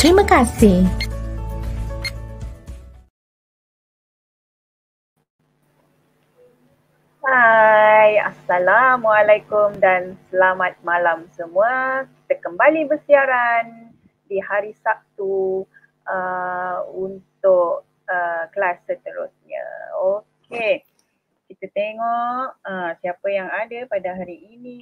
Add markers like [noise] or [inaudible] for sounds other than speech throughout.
Terima kasih. Hai, Assalamualaikum dan selamat malam semua. Kita kembali bersiaran di hari Sabtu uh, untuk uh, kelas seterusnya. Okey, kita tengok uh, siapa yang ada pada hari ini.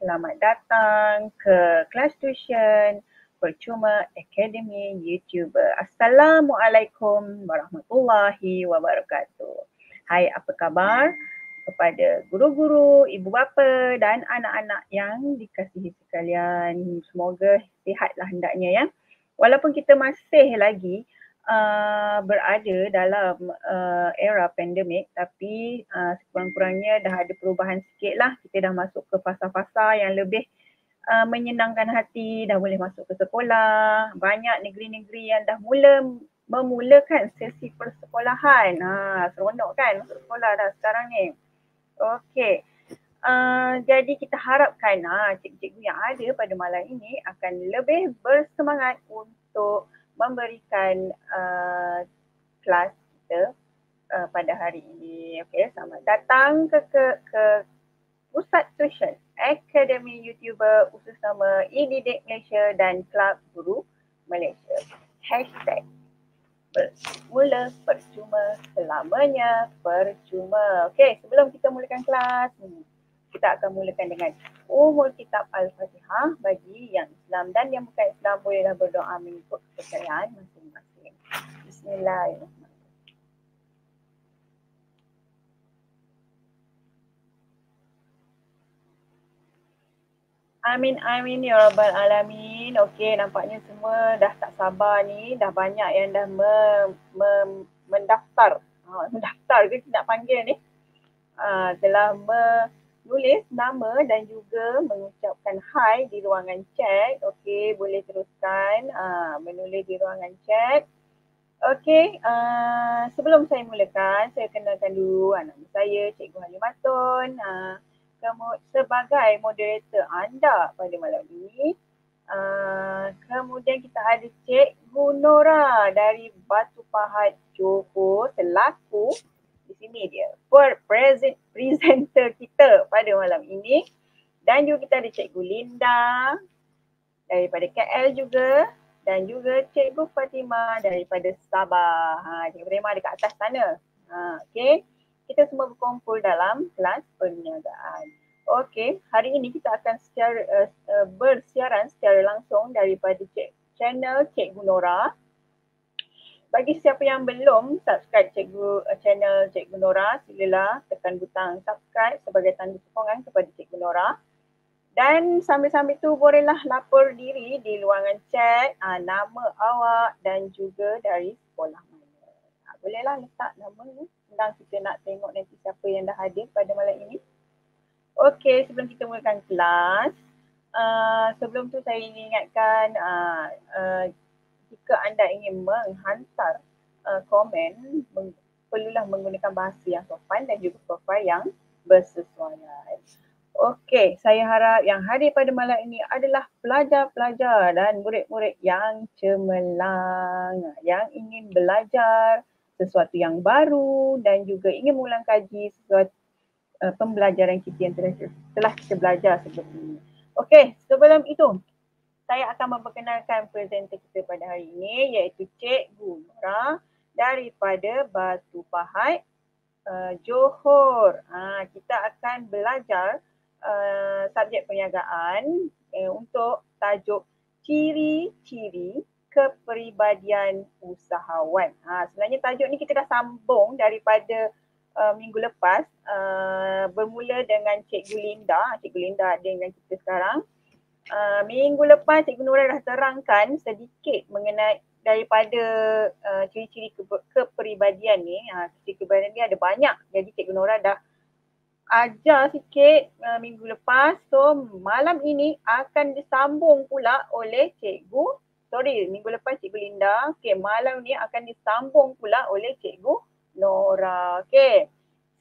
Selamat datang ke kelas tuition Percuma Academy YouTuber. Assalamualaikum warahmatullahi wabarakatuh. Hai, apa khabar kepada guru-guru, ibu bapa dan anak-anak yang dikasihi sekalian. Semoga sihatlah hendaknya ya. Walaupun kita masih lagi Uh, berada dalam uh, era pandemik tapi uh, sekurang-kurangnya dah ada perubahan sikit lah kita dah masuk ke fasa-fasa yang lebih uh, uh, menyenangkan hati dah boleh masuk ke sekolah banyak negeri-negeri yang dah mula memulakan sesi persekolahan ha seronok kan masuk sekolah dah sekarang ni okey Uh, jadi kita harapkan uh, cikgu-cikgu yang ada pada malam ini akan lebih bersemangat untuk memberikan uh, kelas kita uh, pada hari ini. Okey, selamat datang ke, ke, ke pusat tuition. Academy YouTuber usus nama Indidek Malaysia dan Club Guru Malaysia. Hashtag bermula percuma selamanya percuma. Okey, sebelum kita mulakan kelas, kita akan mulakan dengan umur kitab Al-Fatihah bagi yang Islam dan yang bukan Islam bolehlah berdoa mengikut kepercayaan masing-masing. Bismillahirrahmanirrahim. Amin, amin, ya Rabbal Alamin. Okey, nampaknya semua dah tak sabar ni. Dah banyak yang dah me, me, mendaftar. Ha, mendaftar ke nak panggil ni? Ha, telah menulis nama dan juga mengucapkan hi di ruangan chat. Okey, boleh teruskan ha, menulis di ruangan chat. Okey, uh, sebelum saya mulakan, saya kenalkan dulu anak saya, Cikgu Halimatun. Uh, kamu sebagai moderator anda pada malam ini. Uh, kemudian kita ada Cikgu Gunora dari Batu Pahat Johor selaku di sini dia per present presenter kita pada malam ini dan juga kita ada Cikgu Linda daripada KL juga dan juga Cikgu Fatima daripada Sabah. Ha, Cikgu Fatima dekat atas sana. Ha, ah, okay kita semua berkumpul dalam kelas perniagaan. Okey, hari ini kita akan secara, uh, uh, bersiaran secara langsung daripada cik, channel Cikgu Gunora. Bagi siapa yang belum subscribe cikgu, uh, channel Cikgu Gunora, silalah tekan butang subscribe sebagai tanda sokongan kepada Cikgu Gunora. Dan sambil-sambil tu bolehlah lapor diri di luangan chat uh, nama awak dan juga dari sekolah mana. Uh, bolehlah letak nama ni senang kita nak tengok nanti siapa yang dah hadir pada malam ini. Okey, sebelum kita mulakan kelas, uh, sebelum tu saya ingin ingatkan uh, uh, jika anda ingin menghantar uh, komen, meng- perlulah menggunakan bahasa yang sopan dan juga profil yang bersesuaian. Okey, saya harap yang hadir pada malam ini adalah pelajar-pelajar dan murid-murid yang cemerlang, yang ingin belajar sesuatu yang baru dan juga ingin mengulang kaji sesuatu uh, pembelajaran kita yang telah, telah kita belajar sebelum ini. Okey, sebelum itu saya akan memperkenalkan presenter kita pada hari ini iaitu Cikgu Nora daripada Batu Pahat uh, Johor. Uh, kita akan belajar uh, subjek perniagaan uh, untuk tajuk ciri-ciri kepribadian usahawan. Ha, sebenarnya tajuk ni kita dah sambung daripada uh, minggu lepas uh, bermula dengan Cik Gulinda, ha, Cik Gulinda ada dengan kita sekarang. Uh, minggu lepas Cik Nurul dah terangkan sedikit mengenai daripada uh, ciri-ciri ke- kepribadian ni. Ha, ciri kepribadian ni ada banyak. Jadi Cik Nurul dah ajar sikit uh, minggu lepas. So malam ini akan disambung pula oleh Cikgu sorry minggu lepas cikgu Linda okey malam ni akan disambung pula oleh cikgu Nora Okay,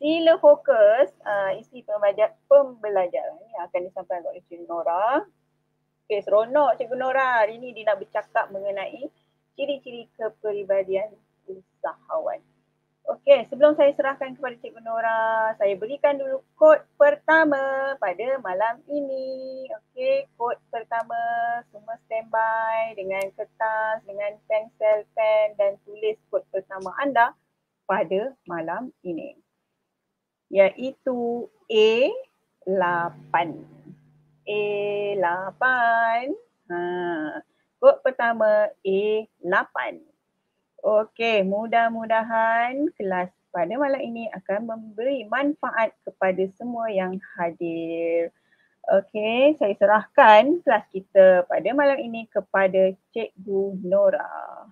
sila fokus uh, isi pembelajaran, pembelajaran ni akan disampaikan oleh cikgu Nora Okay, seronok cikgu Nora hari ni dia nak bercakap mengenai ciri-ciri kepribadian usahawan Okey, sebelum saya serahkan kepada Cikgu Nora, saya berikan dulu kod pertama pada malam ini. Okey, kod pertama semua standby dengan kertas, dengan pensel, pen dan tulis kod pertama anda pada malam ini. Yaitu A8. A8. Ha. Kod pertama A8. Okey, mudah-mudahan kelas pada malam ini akan memberi manfaat kepada semua yang hadir. Okey, saya serahkan kelas kita pada malam ini kepada Cikgu Nora.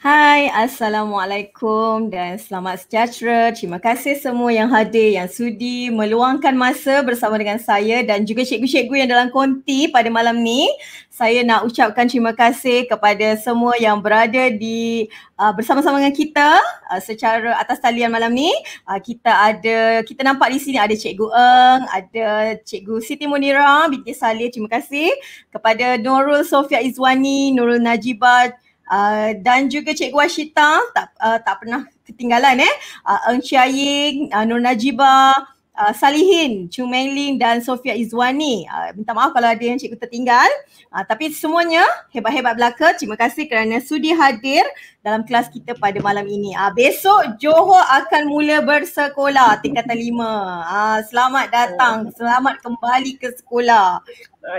Hai, Assalamualaikum dan selamat sejahtera. Terima kasih semua yang hadir yang sudi meluangkan masa bersama dengan saya dan juga cikgu-cikgu yang dalam konti pada malam ni. Saya nak ucapkan terima kasih kepada semua yang berada di uh, bersama-sama dengan kita uh, secara atas talian malam ni. Uh, kita ada kita nampak di sini ada cikgu Eng, ada cikgu Siti Munira, Binti Saleh. Terima kasih kepada Nurul Sofia Izwani, Nurul Najibah Uh, dan juga Cikgu Ashita tak uh, tak pernah ketinggalan eh. Uh, Eng Chia uh, Nur Najibah, uh, Salihin, Chu Ling dan Sofia Izwani. Uh, minta maaf kalau ada yang cikgu tertinggal. Uh, tapi semuanya hebat-hebat belaka. Terima kasih kerana sudi hadir dalam kelas kita pada malam ini. Uh, besok Johor akan mula bersekolah tingkatan lima. Uh, selamat datang. Oh. Selamat kembali ke sekolah.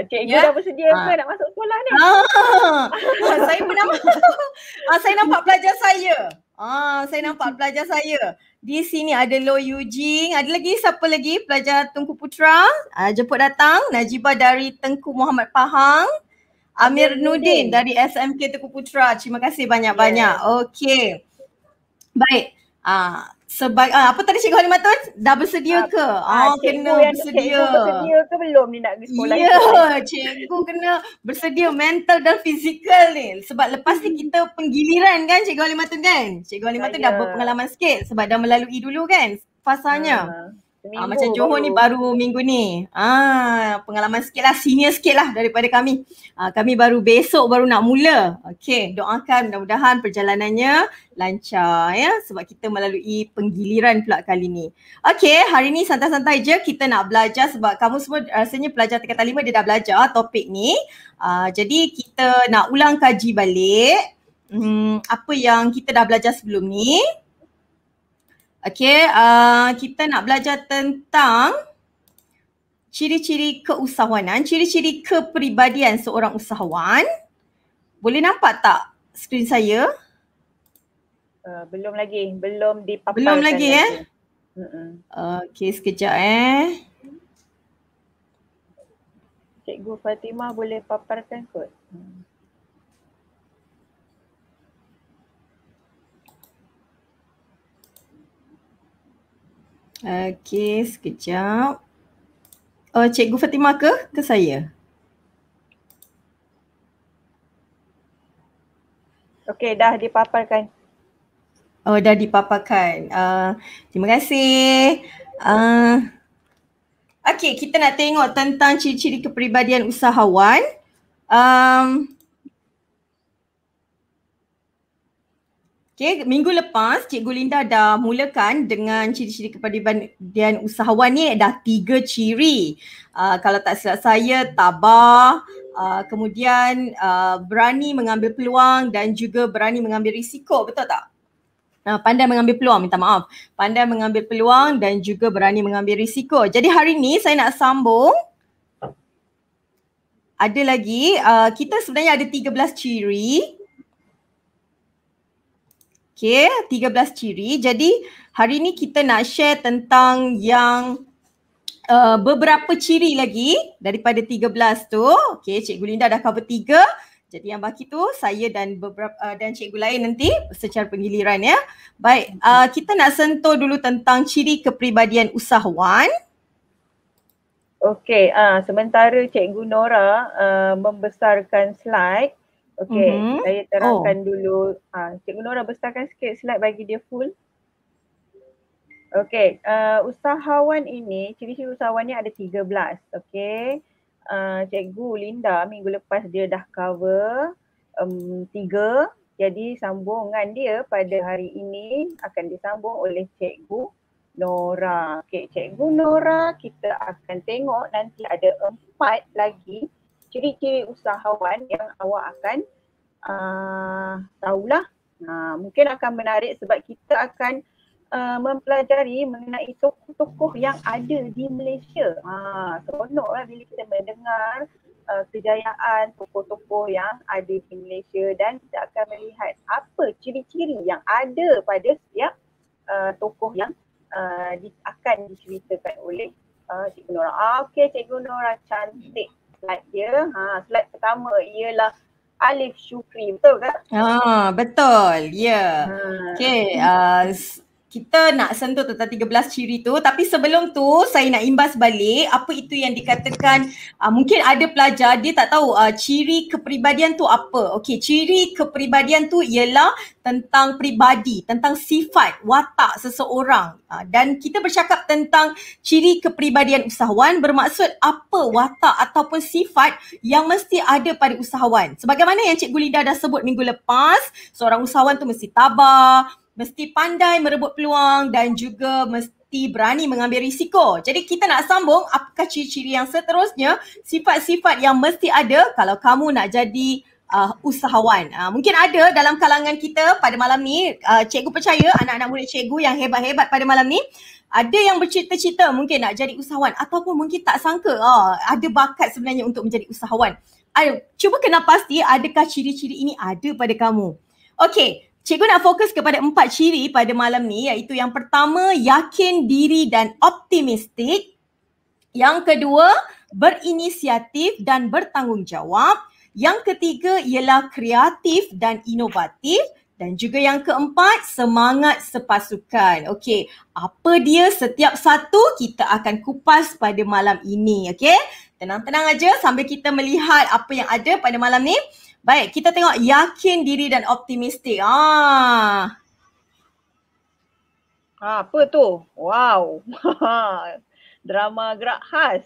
Cikgu yeah. dah bersedia ha. nak masuk sekolah ni? Ha. Ha. Ha. Saya pernah [laughs] ha. saya nampak pelajar saya. Ah, saya nampak pelajar saya. Di sini ada Lo Yujing. Ada lagi siapa lagi pelajar Tengku Putra? Ah, jemput datang. Najibah dari Tengku Muhammad Pahang. Amir Nudin dari SMK Tengku Putra. Terima kasih banyak-banyak. Yeah. Okey. Baik. Ah, sebaik uh, ah, apa tadi cikgu Halimatun dah bersedia uh, ke ah uh, kena yang bersedia cikgu bersedia ke belum ni nak pergi sekolah ya cikgu kena bersedia mental dan fizikal ni sebab lepas ni hmm. kita penggiliran kan cikgu Halimatun kan cikgu Halimatun ya, ah, dah yeah. berpengalaman sikit sebab dah melalui dulu kan fasanya uh. Minggu, ah, macam Johor ni baru minggu ni. Ah, pengalaman sikit lah, senior sikit lah daripada kami. Ah, kami baru besok baru nak mula. Okay, doakan mudah-mudahan perjalanannya lancar ya. Sebab kita melalui penggiliran pula kali ni. Okay, hari ni santai-santai je kita nak belajar sebab kamu semua rasanya pelajar tingkat lima dia dah belajar topik ni. Ah, jadi kita nak ulang kaji balik. Hmm, apa yang kita dah belajar sebelum ni Okay, uh, kita nak belajar tentang ciri-ciri keusahawanan, ciri-ciri kepribadian seorang usahawan. Boleh nampak tak skrin saya? Uh, belum lagi, belum dipaparkan. Belum lagi eh? Uh-uh. Okay, sekejap eh. Cikgu Fatimah boleh paparkan kot? Hmm. Okey, sekejap. Oh, Cikgu Fatima ke ke saya? Okey, dah dipaparkan. Oh, dah dipaparkan. Uh, terima kasih. Uh, Okey, kita nak tengok tentang ciri-ciri kepribadian usahawan. Um, Okay, minggu lepas Cikgu Linda dah mulakan dengan ciri-ciri kepribadian usahawan ni dah tiga ciri. Uh, kalau tak silap saya, tabah, uh, kemudian uh, berani mengambil peluang dan juga berani mengambil risiko, betul tak? Uh, pandai mengambil peluang, minta maaf. Pandai mengambil peluang dan juga berani mengambil risiko. Jadi hari ni saya nak sambung ada lagi, uh, kita sebenarnya ada 13 ciri Okay, 13 ciri. Jadi hari ni kita nak share tentang yang uh, beberapa ciri lagi daripada 13 tu. Okay, Cikgu Linda dah cover 3. Jadi yang baki tu saya dan beberapa uh, dan cikgu lain nanti secara penggiliran ya. Baik, uh, kita nak sentuh dulu tentang ciri kepribadian usahawan. Okey, uh, sementara Cikgu Nora uh, membesarkan slide, Okay, mm-hmm. saya terangkan oh. dulu. Ha, Cikgu Nora besarkan sikit slide bagi dia full. Okay, uh, usahawan ini, ciri-ciri usahawan ni ada 13. Okay, uh, Cikgu Linda minggu lepas dia dah cover um, 3. Jadi sambungan dia pada hari ini akan disambung oleh Cikgu Nora. Okay, Cikgu Nora kita akan tengok nanti ada 4 lagi ciri-ciri usahawan yang awak akan uh, tahulah. Uh, mungkin akan menarik sebab kita akan uh, mempelajari mengenai tokoh-tokoh yang ada di Malaysia. Seronok uh, lah bila kita mendengar uh, kejayaan tokoh-tokoh yang ada di Malaysia dan kita akan melihat apa ciri-ciri yang ada pada setiap uh, tokoh yang uh, di, akan diceritakan oleh uh, Cikgu Nora. Ah, Okey Cikgu Nora cantik slide dia. Ha, slide pertama ialah Alif Shukri betul tak? Ah, ha, betul, ya. Yeah. Ha. Okay, uh, kita nak sentuh tentang 13 ciri tu tapi sebelum tu saya nak imbas balik apa itu yang dikatakan uh, mungkin ada pelajar dia tak tahu uh, ciri kepribadian tu apa okey ciri kepribadian tu ialah tentang pribadi tentang sifat watak seseorang uh, dan kita bercakap tentang ciri kepribadian usahawan bermaksud apa watak ataupun sifat yang mesti ada pada usahawan sebagaimana yang cikgu Linda dah sebut minggu lepas seorang usahawan tu mesti tabah mesti pandai merebut peluang dan juga mesti berani mengambil risiko. Jadi kita nak sambung apakah ciri-ciri yang seterusnya, sifat-sifat yang mesti ada kalau kamu nak jadi uh, usahawan. Uh, mungkin ada dalam kalangan kita pada malam ni, uh, cikgu percaya anak-anak murid cikgu yang hebat-hebat pada malam ni, ada yang bercita-cita mungkin nak jadi usahawan ataupun mungkin tak sangka uh, ada bakat sebenarnya untuk menjadi usahawan. Ayuh, cuba kena pasti adakah ciri-ciri ini ada pada kamu. Okey, Cikgu nak fokus kepada empat ciri pada malam ni iaitu yang pertama yakin diri dan optimistik. Yang kedua berinisiatif dan bertanggungjawab. Yang ketiga ialah kreatif dan inovatif. Dan juga yang keempat, semangat sepasukan. Okey, apa dia setiap satu kita akan kupas pada malam ini. Okey, tenang-tenang aja sambil kita melihat apa yang ada pada malam ni. Baik, kita tengok yakin diri dan optimistik. Ah. Ha, apa tu? Wow. [laughs] Drama gerak khas.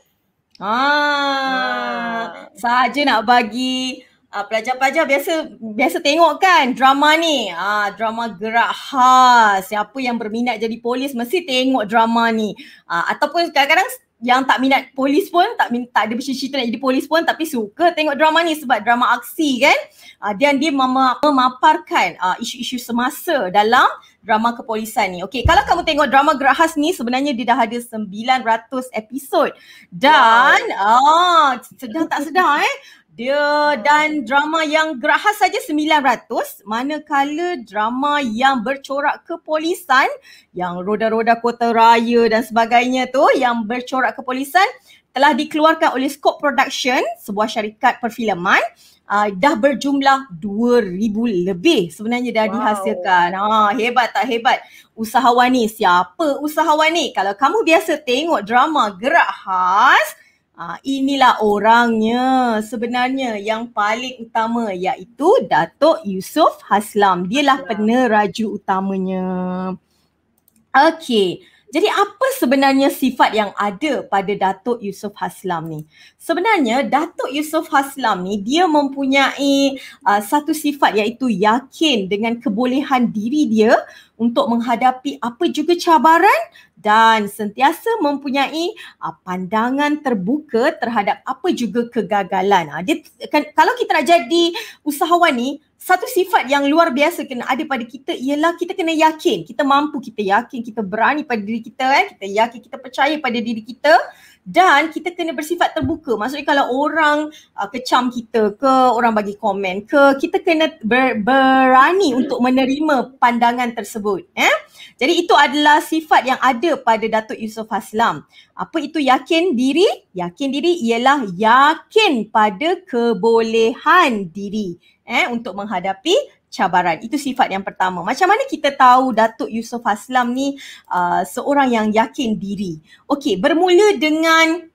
Ah. Ha. Ah. Saja nak bagi Uh, pelajar-pelajar biasa biasa tengok kan drama ni. Ah uh, drama gerak khas. Siapa yang berminat jadi polis mesti tengok drama ni. Uh, ataupun kadang-kadang yang tak minat polis pun tak min, tak ada cita-cita nak jadi polis pun tapi suka tengok drama ni sebab drama aksi kan uh, ah, dan dia mem- memaparkan uh, isu-isu semasa dalam drama kepolisan ni. Okey, kalau kamu tengok drama Gerahas ni sebenarnya dia dah ada 900 episod dan wow. ah sedang tak sedar eh dia dan drama yang gerahas saja sembilan 900 manakala drama yang bercorak kepolisan yang roda-roda kota raya dan sebagainya tu yang bercorak kepolisan telah dikeluarkan oleh Scope Production sebuah syarikat perfilman uh, dah berjumlah 2000 lebih sebenarnya dah wow. dihasilkan. Ha hebat tak hebat usahawan ni siapa usahawan ni kalau kamu biasa tengok drama gerahas Ha, inilah orangnya sebenarnya yang paling utama iaitu Datuk Yusof Haslam. Dialah ya. peneraju utamanya. Okey. Jadi apa sebenarnya sifat yang ada pada Datuk Yusof Haslam ni? Sebenarnya Datuk Yusof Haslam ni dia mempunyai uh, satu sifat iaitu yakin dengan kebolehan diri dia untuk menghadapi apa juga cabaran dan sentiasa mempunyai uh, pandangan terbuka terhadap apa juga kegagalan. Uh, dia kan, kalau kita nak jadi usahawan ni satu sifat yang luar biasa kena ada pada kita ialah kita kena yakin, kita mampu, kita yakin, kita berani pada diri kita eh, kita yakin, kita percaya pada diri kita dan kita kena bersifat terbuka maksudnya kalau orang uh, kecam kita ke orang bagi komen ke kita kena ber, berani untuk menerima pandangan tersebut eh jadi itu adalah sifat yang ada pada Datuk Yusof Haslam apa itu yakin diri yakin diri ialah yakin pada kebolehan diri eh untuk menghadapi cabaran. Itu sifat yang pertama. Macam mana kita tahu Datuk Yusof Aslam ni uh, seorang yang yakin diri? Okey, bermula dengan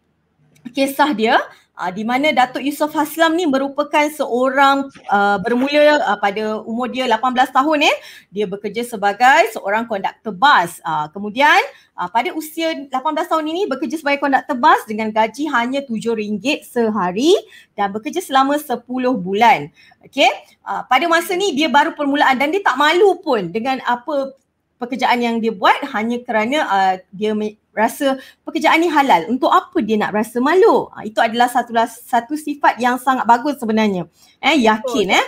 kisah dia uh, di mana Datuk Yusof Haslam ni merupakan seorang uh, bermula uh, pada umur dia 18 tahun eh dia bekerja sebagai seorang konduktor bas uh, kemudian uh, pada usia 18 tahun ini bekerja sebagai konduktor bas dengan gaji hanya RM7 sehari dan bekerja selama 10 bulan Okay. uh, pada masa ni dia baru permulaan dan dia tak malu pun dengan apa pekerjaan yang dia buat hanya kerana uh, dia rasa pekerjaan ni halal. Untuk apa dia nak rasa malu? Ha, itu adalah satu satu sifat yang sangat bagus sebenarnya. Eh yakin eh.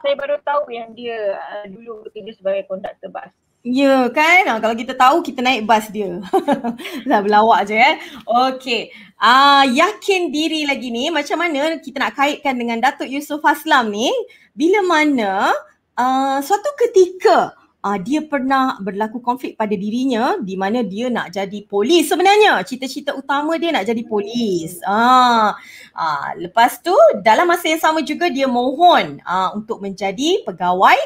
Saya baru tahu yang dia uh, dulu bekerja sebagai konduktor bas. Ya kan? Ha, kalau kita tahu kita naik bas dia. [laughs] Dah berlawak je eh. Okey. Ah uh, yakin diri lagi ni macam mana kita nak kaitkan dengan Datuk Yusof Aslam ni? Bila mana uh, suatu ketika uh, dia pernah berlaku konflik pada dirinya di mana dia nak jadi polis sebenarnya cita-cita utama dia nak jadi polis hmm. ah uh, lepas tu dalam masa yang sama juga dia mohon uh, untuk menjadi pegawai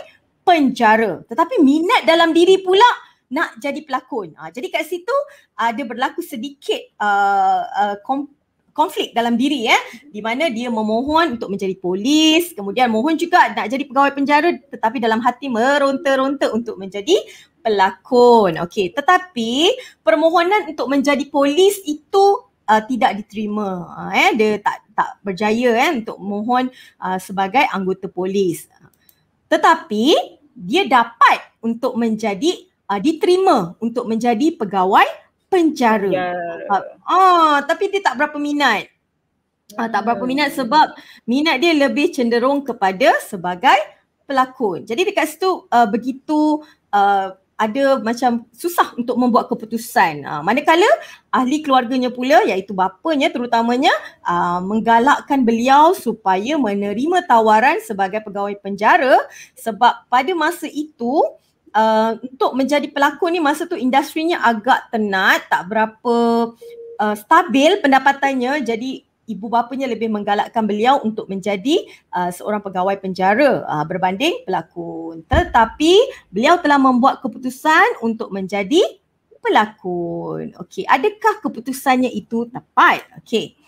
penjara tetapi minat dalam diri pula nak jadi pelakon. Ha, jadi kat situ ada berlaku sedikit uh, uh, kom, konflik dalam diri ya di mana dia memohon untuk menjadi polis kemudian mohon juga nak jadi pegawai penjara tetapi dalam hati meronta-ronta untuk menjadi pelakon okey tetapi permohonan untuk menjadi polis itu uh, tidak diterima uh, eh dia tak tak berjaya eh untuk mohon uh, sebagai anggota polis tetapi dia dapat untuk menjadi uh, diterima untuk menjadi pegawai penjara. Yeah. Ya. Ah, tapi dia tak berapa minat. Ah, tak berapa hmm. minat sebab minat dia lebih cenderung kepada sebagai pelakon. Jadi dekat situ uh, begitu uh, ada macam susah untuk membuat keputusan. Uh, manakala ahli keluarganya pula iaitu bapanya terutamanya uh, menggalakkan beliau supaya menerima tawaran sebagai pegawai penjara sebab pada masa itu Eh, untuk menjadi pelakon ni masa tu industrinya agak tenat, tak berapa uh, stabil pendapatannya. Jadi ibu bapanya lebih menggalakkan beliau untuk menjadi uh, seorang pegawai penjara uh, berbanding pelakon. Tetapi beliau telah membuat keputusan untuk menjadi pelakon. Okey, adakah keputusannya itu tepat? Okey.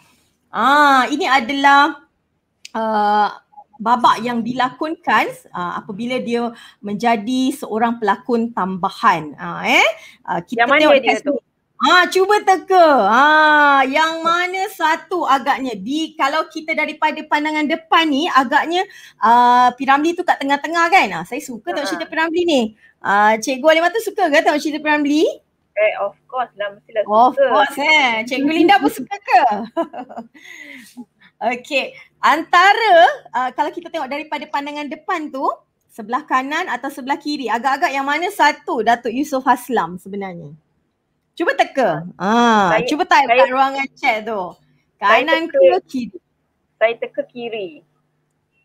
Ah, ini adalah babak yang dilakonkan uh, apabila dia menjadi seorang pelakon tambahan uh, eh uh, kita yang mana dia tu ha cuba teka ha yang mana satu agaknya di kalau kita daripada pandangan depan ni agaknya a uh, piramli tu kat tengah-tengah kan uh, saya suka tengok cerita piramli ni a uh, cikgu Alimah tu suka ke tengok cerita piramli Eh, of course lah. Mestilah of suka. Of course, eh. Cikgu Linda pun suka ke? [laughs] okay. Antara uh, kalau kita tengok daripada pandangan depan tu sebelah kanan atau sebelah kiri agak-agak yang mana satu Datuk Yusof Haslam sebenarnya. Cuba teka. Ha, ah, cuba type saya, kat ruangan chat tu. Kanan ke kiri, Saya teka kiri.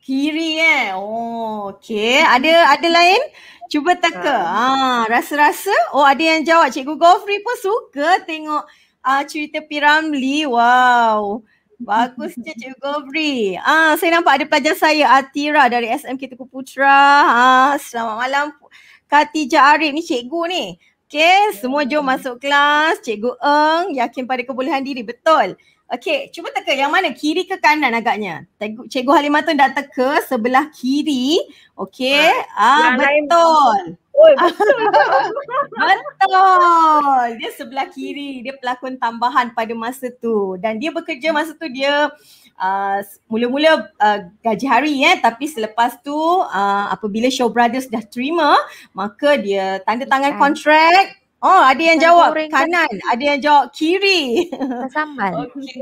Kiri eh. Oh, okey. Ada ada lain? Cuba teka. Ha, ah, rasa-rasa. Oh, ada yang jawab. Cikgu Goffrey pun suka tengok uh, cerita Piramli. Wow. Bagus je Cikgu Gobri. Ah, saya nampak ada pelajar saya Atira dari SMK Tukul Putra. Ah, selamat malam Katija Arif ni cikgu ni. Okay, semua jom masuk kelas. Cikgu Eng, yakin pada kebolehan diri. Betul. Okay, cuba teka yang mana? Kiri ke kanan agaknya? Cikgu Halimah tu dah teka sebelah kiri. Okay. Ah, ah betul. Lain. Oi, [laughs] betul. betul. Dia sebelah kiri, dia pelakon tambahan pada masa tu dan dia bekerja masa tu dia Uh, mula-mula uh, gaji hari eh tapi selepas tu uh, apabila Show Brothers dah terima maka dia tanda tangan kontrak oh ada yang jawab kan? kanan ada yang jawab kiri sambal [laughs] okey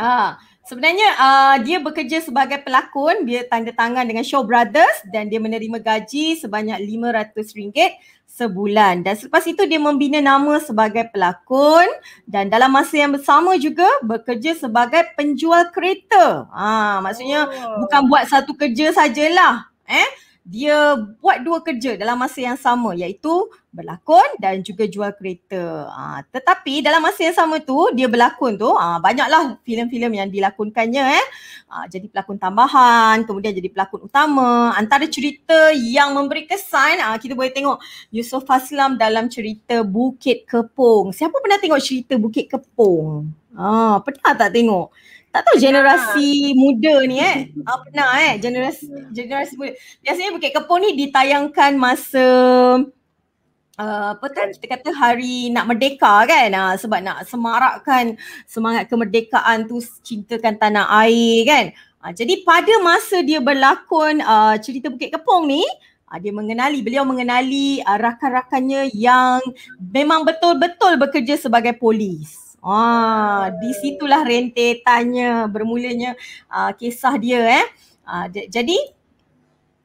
ha. ah Sebenarnya uh, dia bekerja sebagai pelakon, dia tanda tangan dengan Show Brothers dan dia menerima gaji sebanyak RM500 sebulan. Dan selepas itu dia membina nama sebagai pelakon dan dalam masa yang bersama juga bekerja sebagai penjual kereta. Ha, maksudnya oh. bukan buat satu kerja sajalah. Eh? dia buat dua kerja dalam masa yang sama iaitu berlakon dan juga jual kereta. Ha, tetapi dalam masa yang sama tu dia berlakon tu ha, banyaklah filem-filem yang dilakonkannya eh. Ha, jadi pelakon tambahan, kemudian jadi pelakon utama. Antara cerita yang memberi kesan ha, kita boleh tengok Yusof Aslam dalam cerita Bukit Kepung. Siapa pernah tengok cerita Bukit Kepung? Ha, pernah tak tengok? tak tahu generasi Pernah. muda ni eh. Apa [laughs] ah, eh generasi generasi muda. Biasanya Bukit Kepo ni ditayangkan masa Uh, apa tu kita kata hari nak merdeka kan uh, sebab nak semarakkan semangat kemerdekaan tu cintakan tanah air kan uh, jadi pada masa dia berlakon uh, cerita Bukit Kepong ni uh, dia mengenali beliau mengenali uh, rakan-rakannya yang memang betul-betul bekerja sebagai polis Ah, di situlah rentetannya bermulanya uh, kisah dia eh. Uh, j- jadi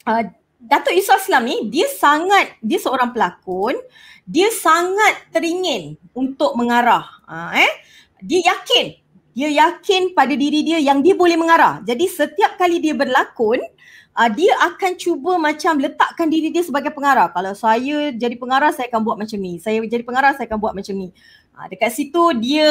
uh, Datuk Isa Islam ni dia sangat dia seorang pelakon, dia sangat teringin untuk mengarah. Uh, eh. Dia yakin, dia yakin pada diri dia yang dia boleh mengarah. Jadi setiap kali dia berlakon, uh, dia akan cuba macam letakkan diri dia sebagai pengarah. Kalau saya jadi pengarah saya akan buat macam ni. Saya jadi pengarah saya akan buat macam ni. Uh, dekat situ dia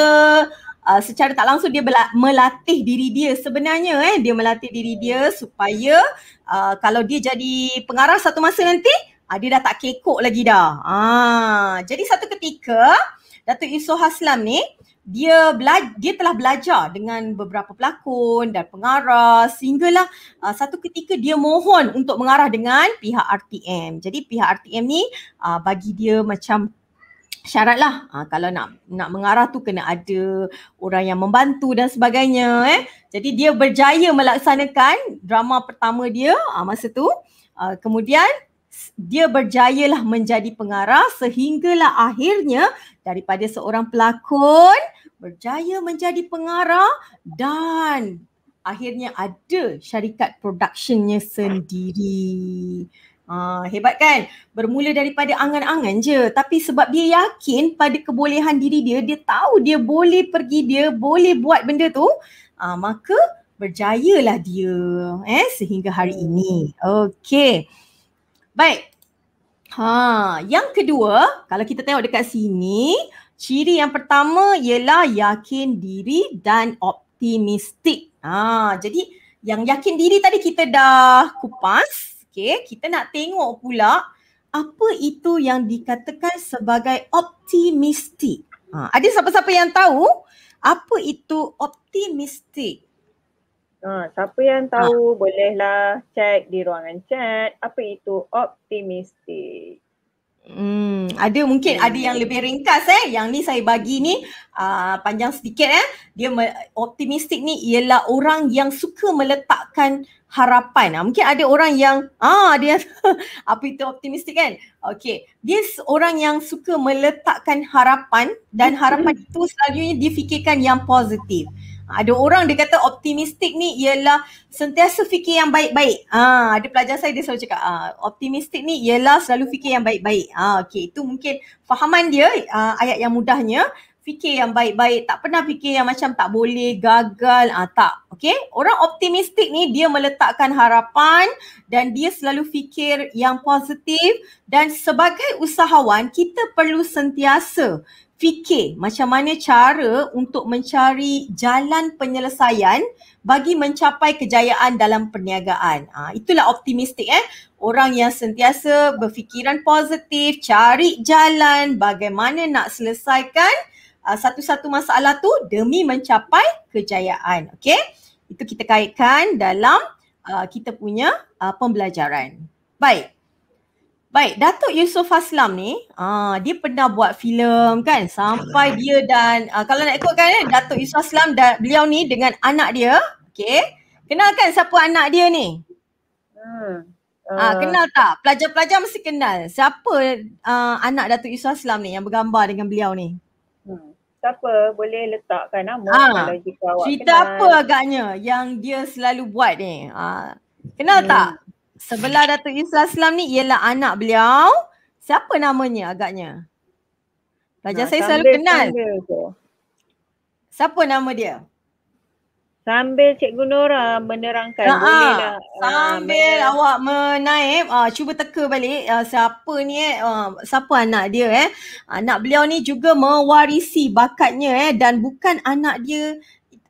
uh, secara tak langsung dia melatih diri dia sebenarnya eh dia melatih diri dia supaya uh, kalau dia jadi pengarah satu masa nanti uh, dia dah tak kekok lagi dah. Ah jadi satu ketika Datuk Yusof Haslam ni dia bela- dia telah belajar dengan beberapa pelakon dan pengarah sehinggalah uh, satu ketika dia mohon untuk mengarah dengan pihak RTM. Jadi pihak RTM ni uh, bagi dia macam syaratlah ha, ah, kalau nak nak mengarah tu kena ada orang yang membantu dan sebagainya eh jadi dia berjaya melaksanakan drama pertama dia ha, masa tu ha, kemudian dia berjayalah menjadi pengarah sehinggalah akhirnya daripada seorang pelakon berjaya menjadi pengarah dan akhirnya ada syarikat productionnya sendiri Ah, hebat kan? Bermula daripada angan-angan je tapi sebab dia yakin pada kebolehan diri dia, dia tahu dia boleh pergi dia, boleh buat benda tu, ah, maka berjayalah dia eh sehingga hari ini. Okay, Baik. Ha, yang kedua, kalau kita tengok dekat sini, ciri yang pertama ialah yakin diri dan optimistik. Ha, jadi yang yakin diri tadi kita dah kupas Okay, kita nak tengok pula apa itu yang dikatakan sebagai optimistik. Ha, ada siapa-siapa yang tahu apa itu optimistik? Ha, siapa yang ha. tahu ha. bolehlah cek di ruangan chat apa itu optimistik. Hmm, ada mungkin hmm. ada yang lebih ringkas eh. Yang ni saya bagi ni uh, panjang sedikit eh. Dia optimistik ni ialah orang yang suka meletakkan harapan. Ah, mungkin ada orang yang ah dia [laughs] apa itu optimistik kan? Okey. Dia orang yang suka meletakkan harapan dan mm-hmm. harapan itu selalunya difikirkan yang positif. Ada orang dia kata optimistik ni ialah sentiasa fikir yang baik-baik. Ah, ada pelajar saya dia selalu cakap ah, optimistik ni ialah selalu fikir yang baik-baik. Ah, okay. Itu mungkin fahaman dia ah, ayat yang mudahnya fikir yang baik-baik. Tak pernah fikir yang macam tak boleh, gagal. Ah, tak. Okay? Orang optimistik ni dia meletakkan harapan dan dia selalu fikir yang positif. Dan sebagai usahawan, kita perlu sentiasa fikir macam mana cara untuk mencari jalan penyelesaian bagi mencapai kejayaan dalam perniagaan. Ha, itulah optimistik eh. Orang yang sentiasa berfikiran positif, cari jalan bagaimana nak selesaikan Ah, satu-satu masalah tu demi mencapai kejayaan. Okey? Itu kita kaitkan dalam uh, kita punya uh, pembelajaran. Baik. Baik, Datuk Yusof Aslam ni, uh, dia pernah buat filem kan sampai dia dan uh, kalau nak ikutkan eh, Datuk Yusof Aslam dan beliau ni dengan anak dia, okey. Kenalkan siapa anak dia ni? Hmm. Uh, uh, kenal tak? Pelajar-pelajar mesti kenal. Siapa uh, anak Datuk Yusof Aslam ni yang bergambar dengan beliau ni? tak apa boleh letakkan nama ha. kalau jika awak cerita kenal. apa agaknya yang dia selalu buat ni ha. kenal hmm. tak sebelah Datuk Yusuf Aslam ni ialah anak beliau siapa namanya agaknya Raja nah, saya selalu kenal Siapa nama dia? Sambil Cikgu Nora menerangkan Aa, boleh lah. Uh, Sambil uh, awak menaib, uh, cuba teka balik uh, siapa ni eh, uh, siapa anak dia eh. Anak beliau ni juga mewarisi bakatnya eh dan bukan anak dia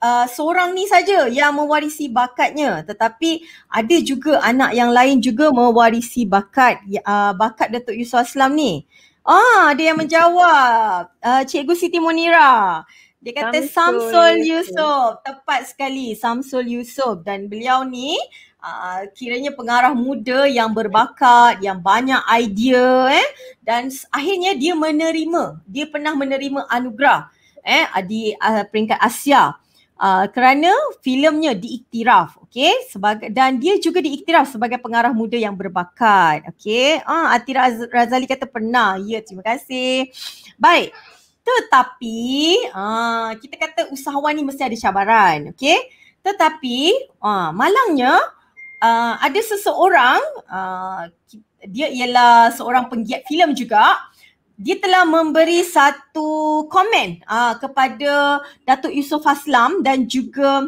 uh, seorang ni saja yang mewarisi bakatnya tetapi ada juga anak yang lain juga mewarisi bakat uh, bakat Datuk Yusof Aslam ni. Ah, dia yang menjawab. Uh, Cikgu Siti Munira. Dia kata Samsul Yusof. Tepat sekali Samsul Yusof dan beliau ni uh, kiranya pengarah muda yang berbakat, yang banyak idea eh dan akhirnya dia menerima. Dia pernah menerima anugerah eh di uh, peringkat Asia. Uh, kerana filemnya diiktiraf okay sebagai dan dia juga diiktiraf sebagai pengarah muda yang berbakat okay ah uh, Atira Razali kata pernah ya terima kasih baik tetapi uh, kita kata usahawan ni mesti ada cabaran. Okay. Tetapi uh, malangnya uh, ada seseorang uh, dia ialah seorang penggiat filem juga. Dia telah memberi satu komen uh, kepada Datuk Yusof Aslam dan juga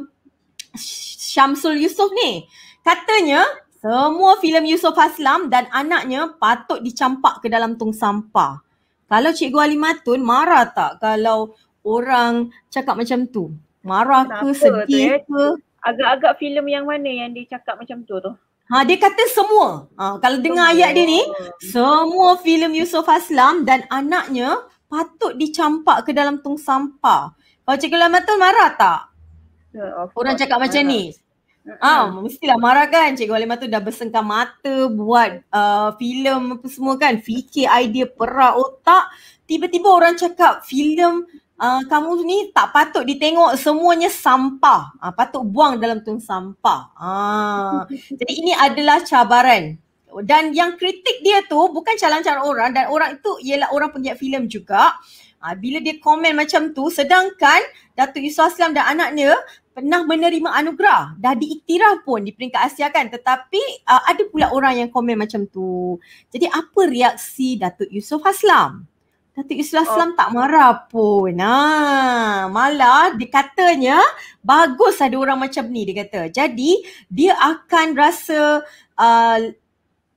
Syamsul Yusof ni. Katanya semua filem Yusof Aslam dan anaknya patut dicampak ke dalam tong sampah. Kalau Cikgu Matun marah tak kalau orang cakap macam tu? Marah Kenapa ke sedih tu, eh? ke? Agak-agak filem yang mana yang dia cakap macam tu tu? Ha dia kata semua. Ha kalau semua. dengar ayat dia ni, semua filem Yusof Aslam dan anaknya patut dicampak ke dalam tong sampah. Kalau Cikgu Matun marah tak? Ya, orang cakap macam ni. Ah, uh-huh. mestilah marah kan Cikgu Halimah tu dah bersengkar mata buat uh, filem apa semua kan. Fikir idea perak otak. Tiba-tiba orang cakap filem uh, kamu ni tak patut ditengok semuanya sampah. Uh, patut buang dalam tong sampah. Ah. Uh. Jadi ini adalah cabaran. Dan yang kritik dia tu bukan calon-calon orang dan orang itu ialah orang penggiat filem juga. Ah, bila dia komen macam tu sedangkan Datuk Yusof Aslam dan anaknya pernah menerima anugerah dah diiktiraf pun di peringkat Asia kan tetapi uh, ada pula orang yang komen macam tu jadi apa reaksi Datuk Yusof Haslam Datuk Yusof Haslam oh. tak marah pun ha malah dikatanya bagus ada orang macam ni dia kata jadi dia akan rasa uh,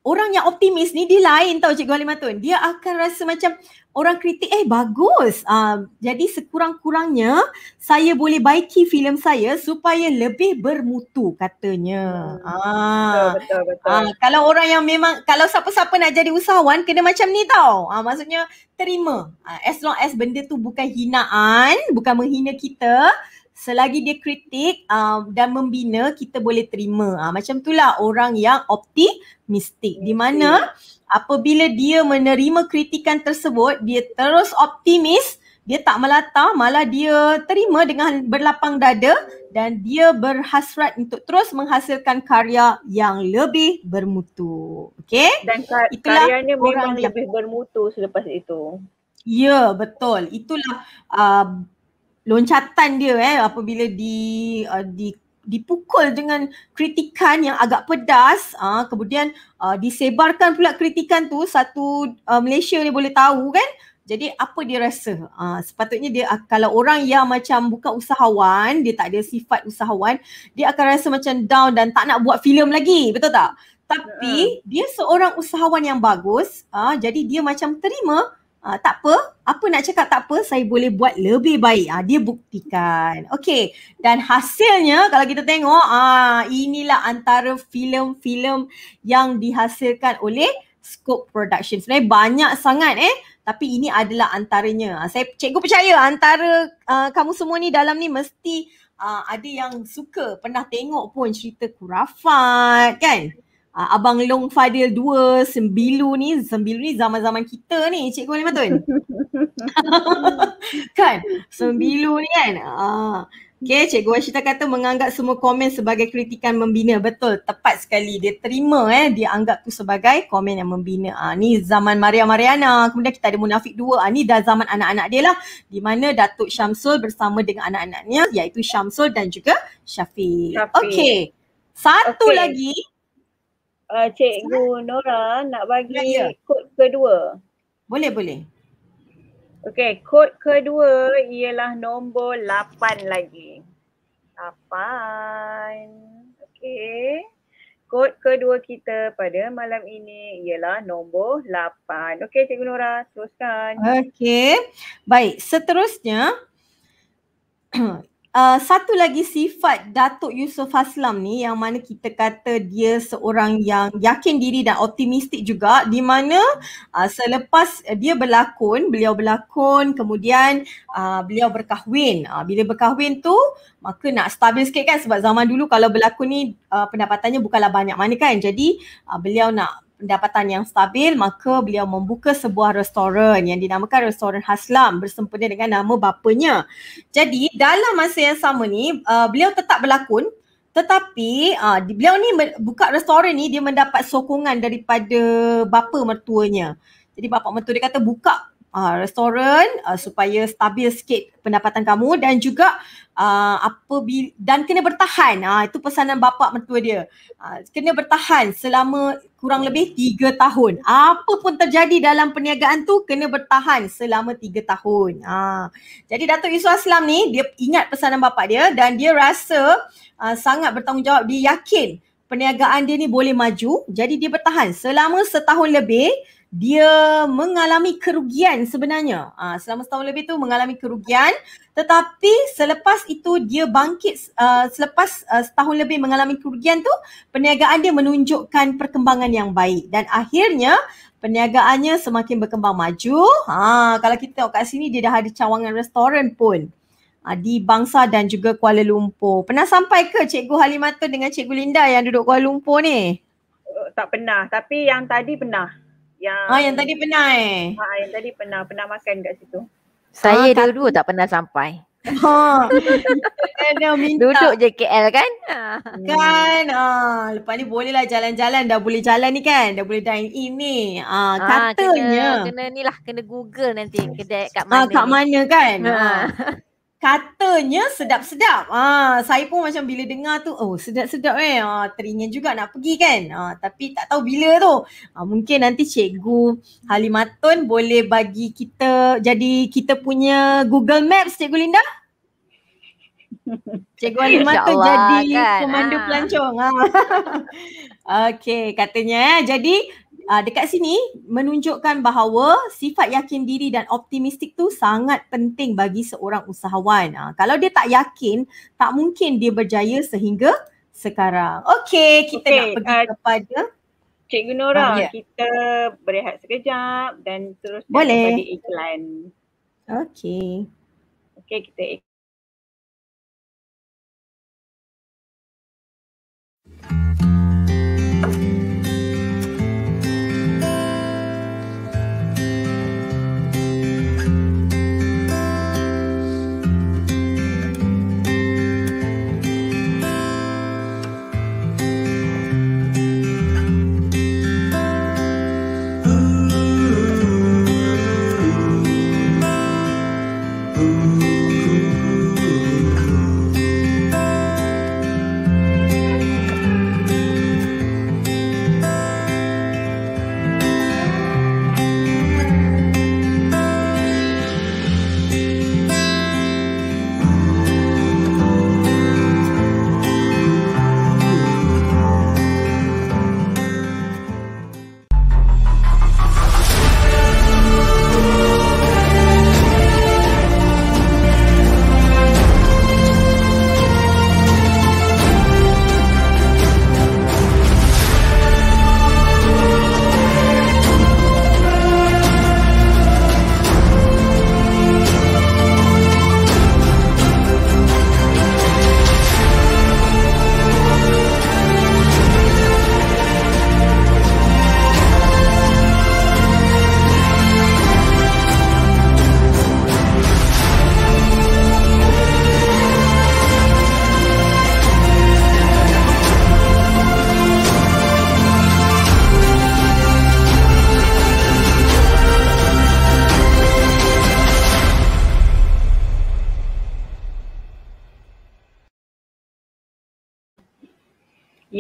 orang yang optimis ni dia lain tau cikgu Halimatun dia akan rasa macam orang kritik eh bagus. Uh, jadi sekurang-kurangnya saya boleh baiki filem saya supaya lebih bermutu katanya. Hmm. Ah. Betul betul. betul. Ah, kalau orang yang memang kalau siapa-siapa nak jadi usahawan kena macam ni tau. Ah maksudnya terima. Ah, as long as benda tu bukan hinaan, bukan menghina kita, selagi dia kritik uh, dan membina kita boleh terima uh, macam itulah orang yang optimistik di mana apabila dia menerima kritikan tersebut dia terus optimis dia tak melata malah dia terima dengan berlapang dada dan dia berhasrat untuk terus menghasilkan karya yang lebih bermutu okey dan kar- itulah karyanya memang lebih bermutu selepas itu ya betul itulah uh, loncatan dia eh apabila di uh, di dipukul dengan kritikan yang agak pedas uh, kemudian uh, disebarkan pula kritikan tu satu uh, Malaysia ni boleh tahu kan jadi apa dia rasa? Ha, sepatutnya dia ah, kalau orang yang macam bukan usahawan, dia tak ada sifat usahawan, dia akan rasa macam down dan tak nak buat filem lagi. Betul tak? Tapi ha, ha. dia seorang usahawan yang bagus, ha, jadi dia macam terima Uh, tak apa, apa nak cakap tak apa, saya boleh buat lebih baik. Uh, dia buktikan. Okay, dan hasilnya kalau kita tengok, ah uh, inilah antara filem-filem yang dihasilkan oleh Scope Productions. Sebenarnya banyak sangat eh, tapi ini adalah antaranya. Uh, saya cikgu percaya antara uh, kamu semua ni dalam ni mesti uh, ada yang suka, pernah tengok pun cerita Kurafat kan? uh, Abang Long Fadil 2 Sembilu ni Sembilu ni zaman-zaman kita ni Cikgu Alimatun [laughs] Kan Sembilu ni kan uh, ah. Okay, Cikgu Ashita kata menganggap semua komen sebagai kritikan membina. Betul, tepat sekali. Dia terima eh, dia anggap tu sebagai komen yang membina. Ha, ni zaman Maria Mariana. Kemudian kita ada Munafik 2. Ha, ni dah zaman anak-anak dia lah. Di mana Datuk Syamsul bersama dengan anak-anaknya iaitu Syamsul dan juga Syafiq. Syafiq. Okay, satu okay. lagi uh, ah, Cikgu Nora nak bagi ya, ya. kod kedua. Boleh, boleh. Okey, kod kedua ialah nombor lapan lagi. Lapan. Okey. Kod kedua kita pada malam ini ialah nombor lapan. Okey, Cikgu Nora, teruskan. Okey. Baik, seterusnya [clears throat] uh, satu lagi sifat Datuk Yusof Aslam ni yang mana kita kata dia seorang yang yakin diri dan optimistik juga di mana uh, selepas dia berlakon, beliau berlakon kemudian uh, beliau berkahwin. Uh, bila berkahwin tu maka nak stabil sikit kan sebab zaman dulu kalau berlakon ni uh, pendapatannya bukanlah banyak mana kan. Jadi uh, beliau nak pendapatan yang stabil maka beliau membuka sebuah restoran yang dinamakan restoran Haslam bersempena dengan nama bapanya. Jadi dalam masa yang sama ni uh, beliau tetap berlakon tetapi uh, beliau ni buka restoran ni dia mendapat sokongan daripada bapa mertuanya. Jadi bapa mertua dia kata buka uh, restoran uh, supaya stabil sikit pendapatan kamu dan juga uh, apa dan kena bertahan uh, itu pesanan bapa mertua dia uh, kena bertahan selama kurang lebih tiga tahun apa pun terjadi dalam perniagaan tu kena bertahan selama tiga tahun uh. jadi Datuk Yusuf Aslam ni dia ingat pesanan bapa dia dan dia rasa uh, sangat bertanggungjawab dia yakin perniagaan dia ni boleh maju jadi dia bertahan selama setahun lebih dia mengalami kerugian sebenarnya. Ha, selama setahun lebih tu mengalami kerugian tetapi selepas itu dia bangkit uh, selepas uh, setahun lebih mengalami kerugian tu perniagaan dia menunjukkan perkembangan yang baik dan akhirnya perniagaannya semakin berkembang maju. Ha, kalau kita tengok kat sini dia dah ada cawangan restoran pun uh, di Bangsa dan juga Kuala Lumpur. Pernah sampai ke Cikgu Halimatun dengan Cikgu Linda yang duduk Kuala Lumpur ni? Oh, tak pernah tapi yang tadi pernah. Yang Ah yang tadi pernah eh. Ha ah, yang tadi pernah pernah makan kat situ. Saya ah, dulu tak pernah sampai. Ha. Duduk je KL kan? [laughs] Kan. Ha. Ah, lepas ni bolehlah jalan-jalan dah boleh jalan ni kan. Dah boleh dine in ni. Ha ah, katanya. kena, kena ni lah kena Google nanti kedai kat mana. Ah, kat ni. kan? Ha. [laughs] Ah katanya sedap-sedap. Ha, saya pun macam bila dengar tu, oh sedap-sedap eh. Ha, ah, teringin juga nak pergi kan. Ha, tapi tak tahu bila tu. Ha, mungkin nanti Cikgu Halimatun boleh bagi kita, jadi kita punya Google Maps Cikgu Linda. [laughs] Cikgu Halimatun jadi kan. pemandu ha. pelancong. Ha. [laughs] Okey katanya eh. Jadi uh, dekat sini menunjukkan bahawa sifat yakin diri dan optimistik tu sangat penting bagi seorang usahawan. Uh, kalau dia tak yakin, tak mungkin dia berjaya sehingga sekarang. Okey, kita okay, nak pergi uh, kepada Cikgu Nora. Uh, yeah. Kita berehat sekejap dan terus Boleh. kepada iklan. Okey. Okey, kita iklan.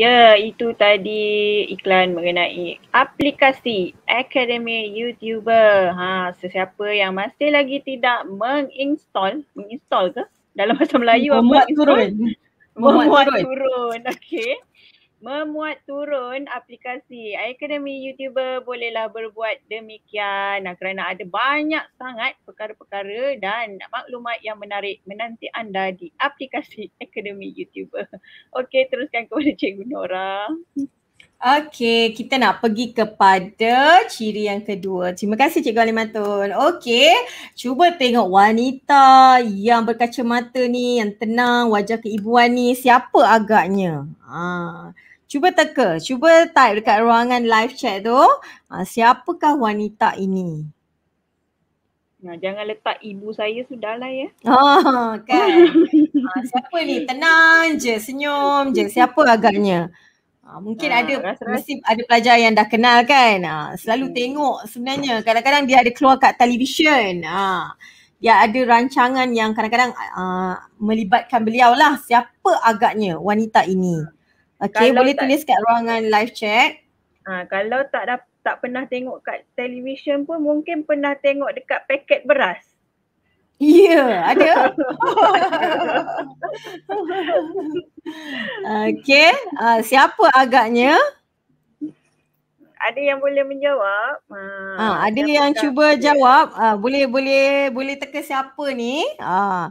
Ya, itu tadi iklan mengenai aplikasi Academy YouTuber. Ha, sesiapa yang masih lagi tidak menginstall, menginstall ke? Dalam bahasa Melayu apa? Muat turun. Muat turun. turun. Okey memuat turun aplikasi Academy YouTuber bolehlah berbuat demikian nah, kerana ada banyak sangat perkara-perkara dan maklumat yang menarik menanti anda di aplikasi [laughs] Academy YouTuber. Okey, teruskan kepada Cikgu Nora. Okey, kita nak pergi kepada ciri yang kedua. Terima kasih Cikgu Alimatun. Okey, cuba tengok wanita yang berkacamata ni, yang tenang, wajah keibuan ni, siapa agaknya? Ah. Cuba teka, cuba type dekat ruangan live chat tu, ha, siapakah wanita ini? Nah, jangan letak ibu saya sudah lah ya. Oh, [laughs] kan. ha, siapa ni? Tenang je, senyum je. Siapa agaknya? Ha, mungkin ha, ada mesti ada pelajar yang dah kenal kan. Ha, selalu hmm. tengok sebenarnya kadang-kadang dia ada keluar kat televisyen. Ha, dia ada rancangan yang kadang-kadang uh, melibatkan beliau lah. Siapa agaknya wanita ini? Hmm. Okay kalau boleh tak, tulis kat ruangan live chat. Ha, kalau tak dah, tak pernah tengok kat televisyen pun mungkin pernah tengok dekat paket beras. Ya yeah, ada. [laughs] [laughs] okay uh, siapa agaknya? Ada yang boleh menjawab? Ha, ha, ada yang, yang cuba jawab. Ha, boleh boleh boleh teka siapa ni? Ha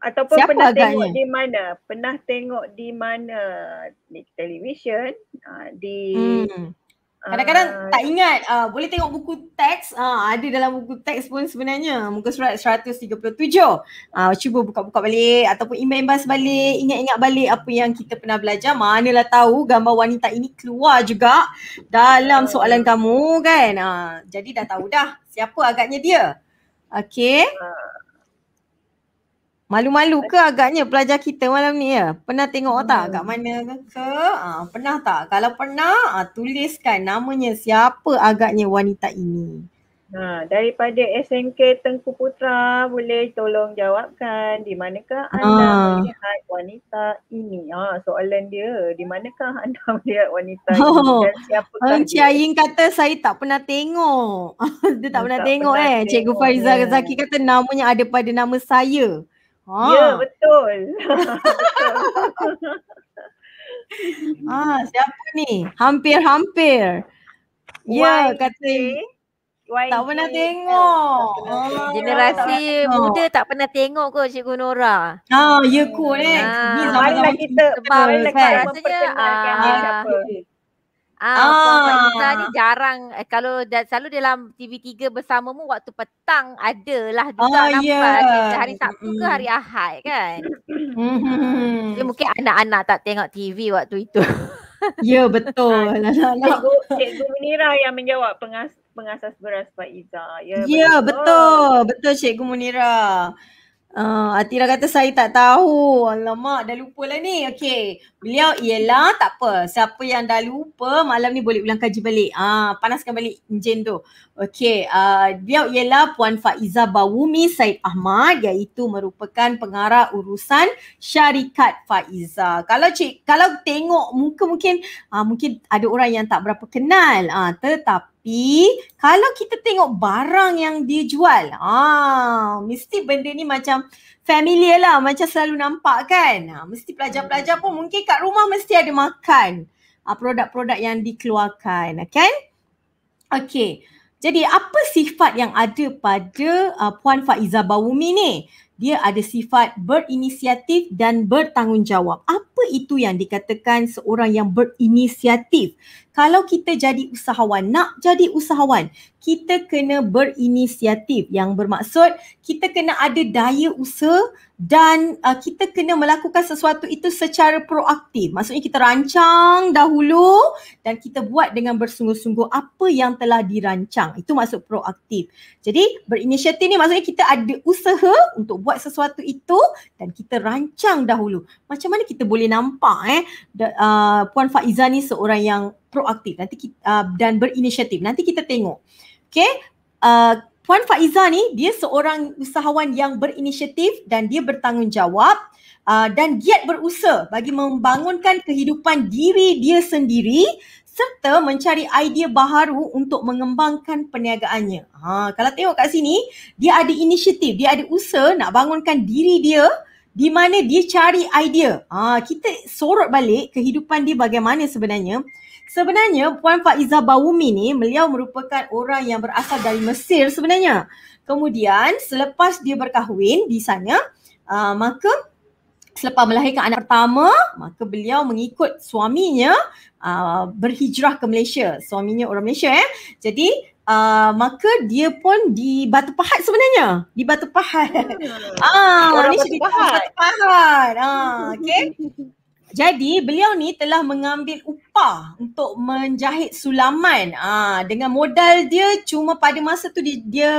ataupun Siapa pernah agaknya? tengok di mana pernah tengok di mana di televisyen, ah, di hmm. Ah, kadang-kadang uh, tak ingat uh, boleh tengok buku teks uh, ada dalam buku teks pun sebenarnya muka surat 137 uh, cuba buka-buka balik ataupun imbas balik ingat-ingat balik apa yang kita pernah belajar manalah tahu gambar wanita ini keluar juga dalam soalan ya. kamu kan uh, jadi dah tahu dah siapa agaknya dia Okay. uh. Malu-malu ke agaknya pelajar kita malam ni ya? Pernah tengok hmm. tak agak mana ke? Ha, pernah tak? Kalau pernah, ha, tuliskan namanya siapa agaknya wanita ini. Ha, daripada SNK Tengku Putra boleh tolong jawabkan di manakah ha. anda ha. melihat wanita ini? ha, soalan dia, di manakah anda [laughs] melihat wanita ini oh. dan siapa? Encik Aying kata saya tak pernah tengok. [laughs] dia tak, tak hmm, pernah tak tengok pernah eh. Tengok, Cikgu Faizal ya. Zaki kata namanya ada pada nama saya. Ha. Ya, [laughs] betul. ah, siapa ni? Hampir-hampir. Ya, kata YG. Tak pernah tengok. Oh, Generasi tak pernah muda tak pernah tengok kot Cikgu Nora. Ha, ah, ya kot eh. Ha. Ni sama ah. kita sebab kita rasanya ah. Ah, ah. Puan Farisa ni ah. jarang eh, kalau da, selalu dalam TV3 bersama mu waktu petang ada lah juga ah, nampak yeah. hari Sabtu mm. ke hari Ahad kan. Mm. Mm-hmm. Jadi, ya, mungkin anak-anak tak tengok TV waktu itu. [laughs] ya yeah, betul. Ah, Cikgu, Cikgu Munira yang menjawab pengas pengasas beras Pak Iza. Ya yeah, yeah, betul. betul. Betul Cikgu Munira. Uh, Atira kata saya tak tahu. Alamak, dah lupa lah ni. Okay. Beliau ialah tak apa. Siapa yang dah lupa malam ni boleh ulang kaji balik. Ah, uh, panaskan balik enjin tu. Okey, beliau uh, ialah Puan Faiza Bawumi Said Ahmad iaitu merupakan pengarah urusan syarikat Faiza. Kalau cik, kalau tengok muka mungkin uh, mungkin ada orang yang tak berapa kenal. Ah uh, tetapi kalau kita tengok barang yang dia jual, ah mesti benda ni macam familiar lah, macam selalu nampak kan. Uh, mesti pelajar-pelajar pun mungkin kat rumah mesti ada makan uh, produk-produk yang dikeluarkan, kan? Okay. Jadi apa sifat yang ada pada uh, Puan Faiza Bawumi ni? Dia ada sifat berinisiatif dan bertanggungjawab. Apa apa itu yang dikatakan seorang yang berinisiatif? Kalau kita jadi usahawan, nak jadi usahawan, kita kena berinisiatif yang bermaksud kita kena ada daya usaha dan uh, kita kena melakukan sesuatu itu secara proaktif. Maksudnya kita rancang dahulu dan kita buat dengan bersungguh-sungguh apa yang telah dirancang. Itu maksud proaktif. Jadi berinisiatif ni maksudnya kita ada usaha untuk buat sesuatu itu dan kita rancang dahulu. Macam mana kita boleh nampak eh da, uh, puan Faiza ni seorang yang proaktif nanti kita, uh, dan berinisiatif nanti kita tengok okey uh, puan Faiza ni dia seorang usahawan yang berinisiatif dan dia bertanggungjawab uh, dan giat berusaha bagi membangunkan kehidupan diri dia sendiri serta mencari idea baharu untuk mengembangkan perniagaannya. Ha, kalau tengok kat sini, dia ada inisiatif, dia ada usaha nak bangunkan diri dia di mana dia cari idea. Ha, kita sorot balik kehidupan dia bagaimana sebenarnya. Sebenarnya Puan Faiza Baumi ni beliau merupakan orang yang berasal dari Mesir sebenarnya. Kemudian selepas dia berkahwin di sana, uh, maka selepas melahirkan anak pertama, maka beliau mengikut suaminya uh, berhijrah ke Malaysia. Suaminya orang Malaysia eh. Jadi Ah, maka dia pun di Batu Pahat sebenarnya. Di Batu Pahat. Hmm. Ah, Orang ni Batu Pahat. Batu Pahat. Ah, [laughs] okay. Jadi beliau ni telah mengambil upah untuk menjahit sulaman aa, ah, dengan modal dia cuma pada masa tu dia, dia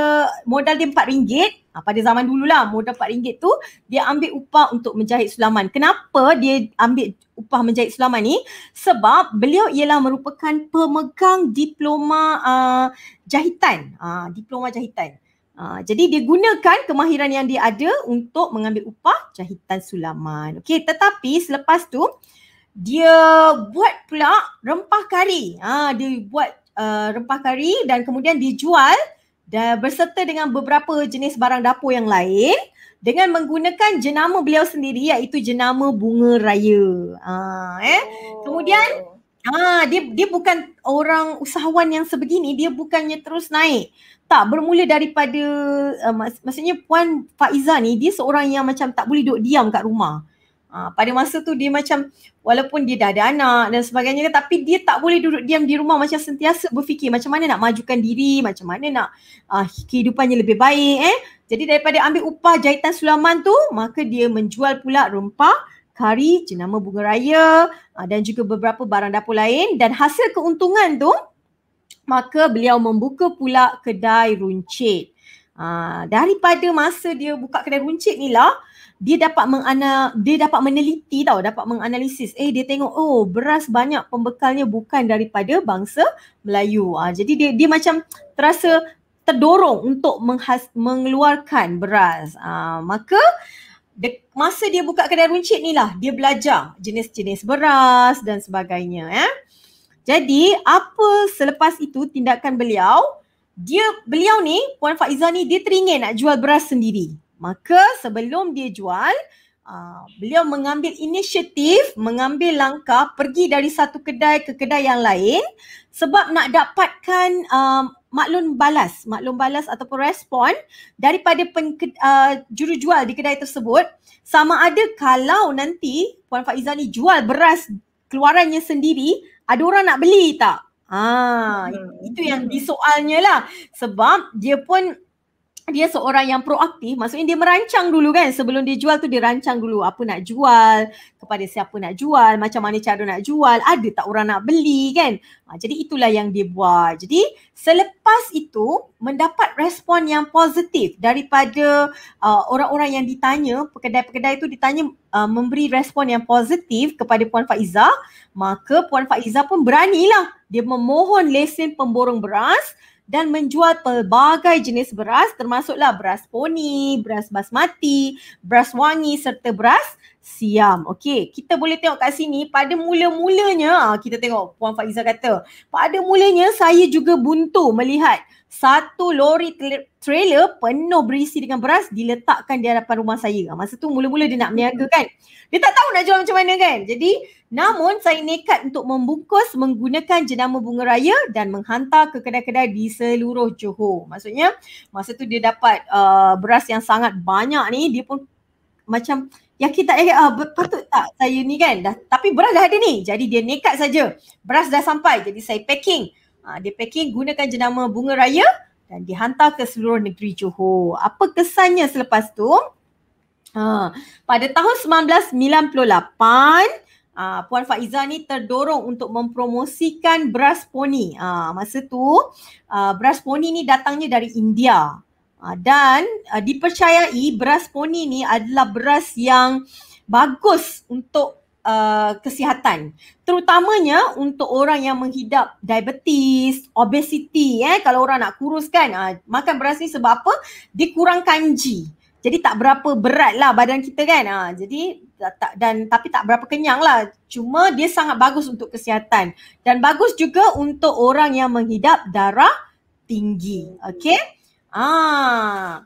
modal dia RM4 aa, ah, pada zaman dululah modal RM4 tu dia ambil upah untuk menjahit sulaman. Kenapa dia ambil upah menjahit sulaman ni? Sebab beliau ialah merupakan pemegang diploma aa, ah, jahitan. Aa, diploma jahitan. Uh, jadi dia gunakan kemahiran yang dia ada untuk mengambil upah jahitan sulaman. Okey, tetapi selepas tu dia buat pula rempah kari. Ah, dia buat uh, rempah kari dan kemudian dijual dan berserta dengan beberapa jenis barang dapur yang lain dengan menggunakan jenama beliau sendiri iaitu jenama bunga raya. Uh, eh. Oh. Kemudian Ah dia dia bukan orang usahawan yang sebegini dia bukannya terus naik tak bermula daripada uh, eh, mak- maksudnya puan Faiza ni dia seorang yang macam tak boleh duduk diam kat rumah. Uh, pada masa tu dia macam walaupun dia dah ada anak dan sebagainya tapi dia tak boleh duduk diam di rumah macam sentiasa berfikir macam mana nak majukan diri, macam mana nak uh, kehidupannya lebih baik eh. Jadi daripada ambil upah jahitan sulaman tu maka dia menjual pula rempah kari, jenama bunga raya ah, dan juga beberapa barang dapur lain dan hasil keuntungan tu maka beliau membuka pula kedai runcit. Ha, daripada masa dia buka kedai runcit ni lah, dia dapat mengana, dia dapat meneliti tau, dapat menganalisis. Eh dia tengok oh beras banyak pembekalnya bukan daripada bangsa Melayu. Ha, jadi dia dia macam terasa terdorong untuk menghas, mengeluarkan beras. Ha, maka de, masa dia buka kedai runcit ni lah, dia belajar jenis-jenis beras dan sebagainya. Eh. Jadi apa selepas itu tindakan beliau? Dia beliau ni Puan Faiza ni dia teringin nak jual beras sendiri. Maka sebelum dia jual, uh, beliau mengambil inisiatif, mengambil langkah pergi dari satu kedai ke kedai yang lain sebab nak dapatkan um, maklum balas, maklum balas ataupun respon daripada pen, uh, juru jual di kedai tersebut sama ada kalau nanti Puan Faizani jual beras keluarannya sendiri ada orang nak beli tak? Ah, hmm. itu yang disoalnya lah. Sebab dia pun dia seorang yang proaktif maksudnya dia merancang dulu kan sebelum dia jual tu dia rancang dulu apa nak jual kepada siapa nak jual macam mana cara nak jual ada tak orang nak beli kan ha, jadi itulah yang dia buat jadi selepas itu mendapat respon yang positif daripada uh, orang-orang yang ditanya kedai-kedai tu ditanya uh, memberi respon yang positif kepada puan Faiza maka puan Faiza pun beranilah dia memohon lesen pemborong beras dan menjual pelbagai jenis beras termasuklah beras poni, beras basmati, beras wangi serta beras Siam. Okey, kita boleh tengok kat sini pada mula-mulanya, ah, kita tengok Puan Faiza kata, pada mulanya saya juga buntu melihat satu lori trailer penuh berisi dengan beras diletakkan di hadapan rumah saya. Masa tu mula-mula dia nak berniaga kan. Dia tak tahu nak jual macam mana kan. Jadi namun saya nekat untuk membungkus menggunakan jenama bunga raya dan menghantar ke kedai-kedai di seluruh Johor. Maksudnya masa tu dia dapat uh, beras yang sangat banyak ni dia pun macam ya kita yakin ah, patut tak saya ni kan. Dah, tapi beras dah ada ni. Jadi dia nekat saja. Beras dah sampai. Jadi saya packing. Uh, dia packing gunakan jenama bunga raya dan dihantar ke seluruh negeri Johor. Apa kesannya selepas tu? Uh, pada tahun 1998, uh, ah, Puan Faiza ni terdorong untuk mempromosikan beras poni. Uh, masa tu, uh, beras poni ni datangnya dari India. Uh, dan uh, dipercayai beras poni ni adalah beras yang bagus untuk uh, kesihatan terutamanya untuk orang yang menghidap diabetes, obesiti eh kalau orang nak kuruskan uh, makan beras ni sebab apa? dikurangkan G. Jadi tak berapa berat lah badan kita kan. Ha, jadi tak, dan tapi tak berapa kenyang lah. Cuma dia sangat bagus untuk kesihatan. Dan bagus juga untuk orang yang menghidap darah tinggi. Okay. Ah,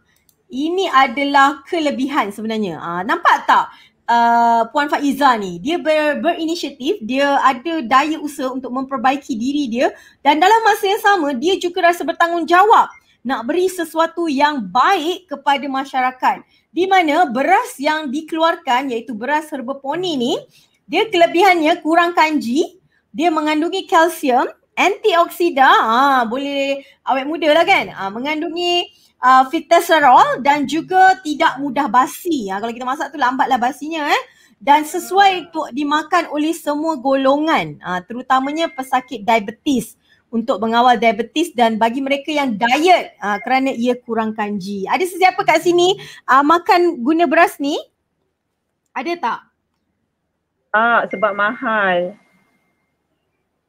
ini adalah kelebihan sebenarnya. Ah, nampak tak? uh, Puan Faiza ni. Dia ber, berinisiatif, dia ada daya usaha untuk memperbaiki diri dia dan dalam masa yang sama dia juga rasa bertanggungjawab nak beri sesuatu yang baik kepada masyarakat. Di mana beras yang dikeluarkan iaitu beras serba poni ni, dia kelebihannya kurang kanji, dia mengandungi kalsium, antioksida, ah boleh awet muda lah kan, ah, mengandungi uh, fitasterol dan juga tidak mudah basi. Ha, kalau kita masak tu lambatlah basinya eh. Dan sesuai untuk dimakan oleh semua golongan ha, terutamanya pesakit diabetes untuk mengawal diabetes dan bagi mereka yang diet ha, kerana ia kurang kanji. Ada sesiapa kat sini ha, makan guna beras ni? Ada Tak ah, sebab mahal.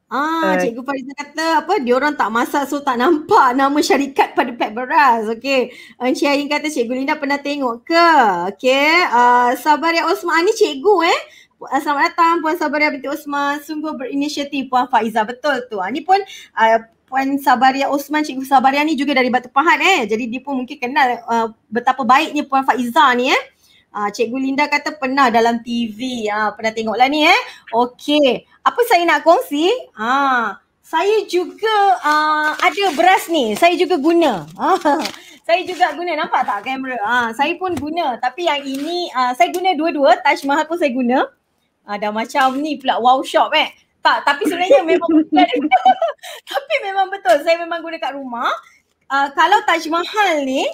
Ah, uh, Cikgu Fariza kata apa? Dia orang tak masak so tak nampak nama syarikat pada pet beras. Okey. Encik Ain kata Cikgu Linda pernah tengok ke? Okey. Uh, Sabaria Osman ah, ni Cikgu eh. Ah, selamat datang Puan Sabaria binti Osman. Sungguh berinisiatif Puan Faiza. Betul tu. Ini pun uh, Puan Sabaria Osman, Cikgu Sabaria ni juga dari Batu Pahat eh. Jadi dia pun mungkin kenal uh, betapa baiknya Puan Faiza ni eh. Ah, Cikgu Linda kata pernah dalam TV. Ah, pernah tengoklah ni eh. Okey. Apa saya nak kongsi? Ah, saya juga ah, ada beras ni. Saya juga guna. Ah, [laughs] saya juga guna. Nampak tak kamera? Ah, saya pun guna. Tapi yang ini ah, saya guna dua-dua. Taj Mahal pun saya guna. Ah, dah macam ni pula. Wow shop eh. Tak, tapi sebenarnya memang [laughs] betul. [laughs] tapi memang betul. Saya memang guna kat rumah. Uh, kalau Taj Mahal ni,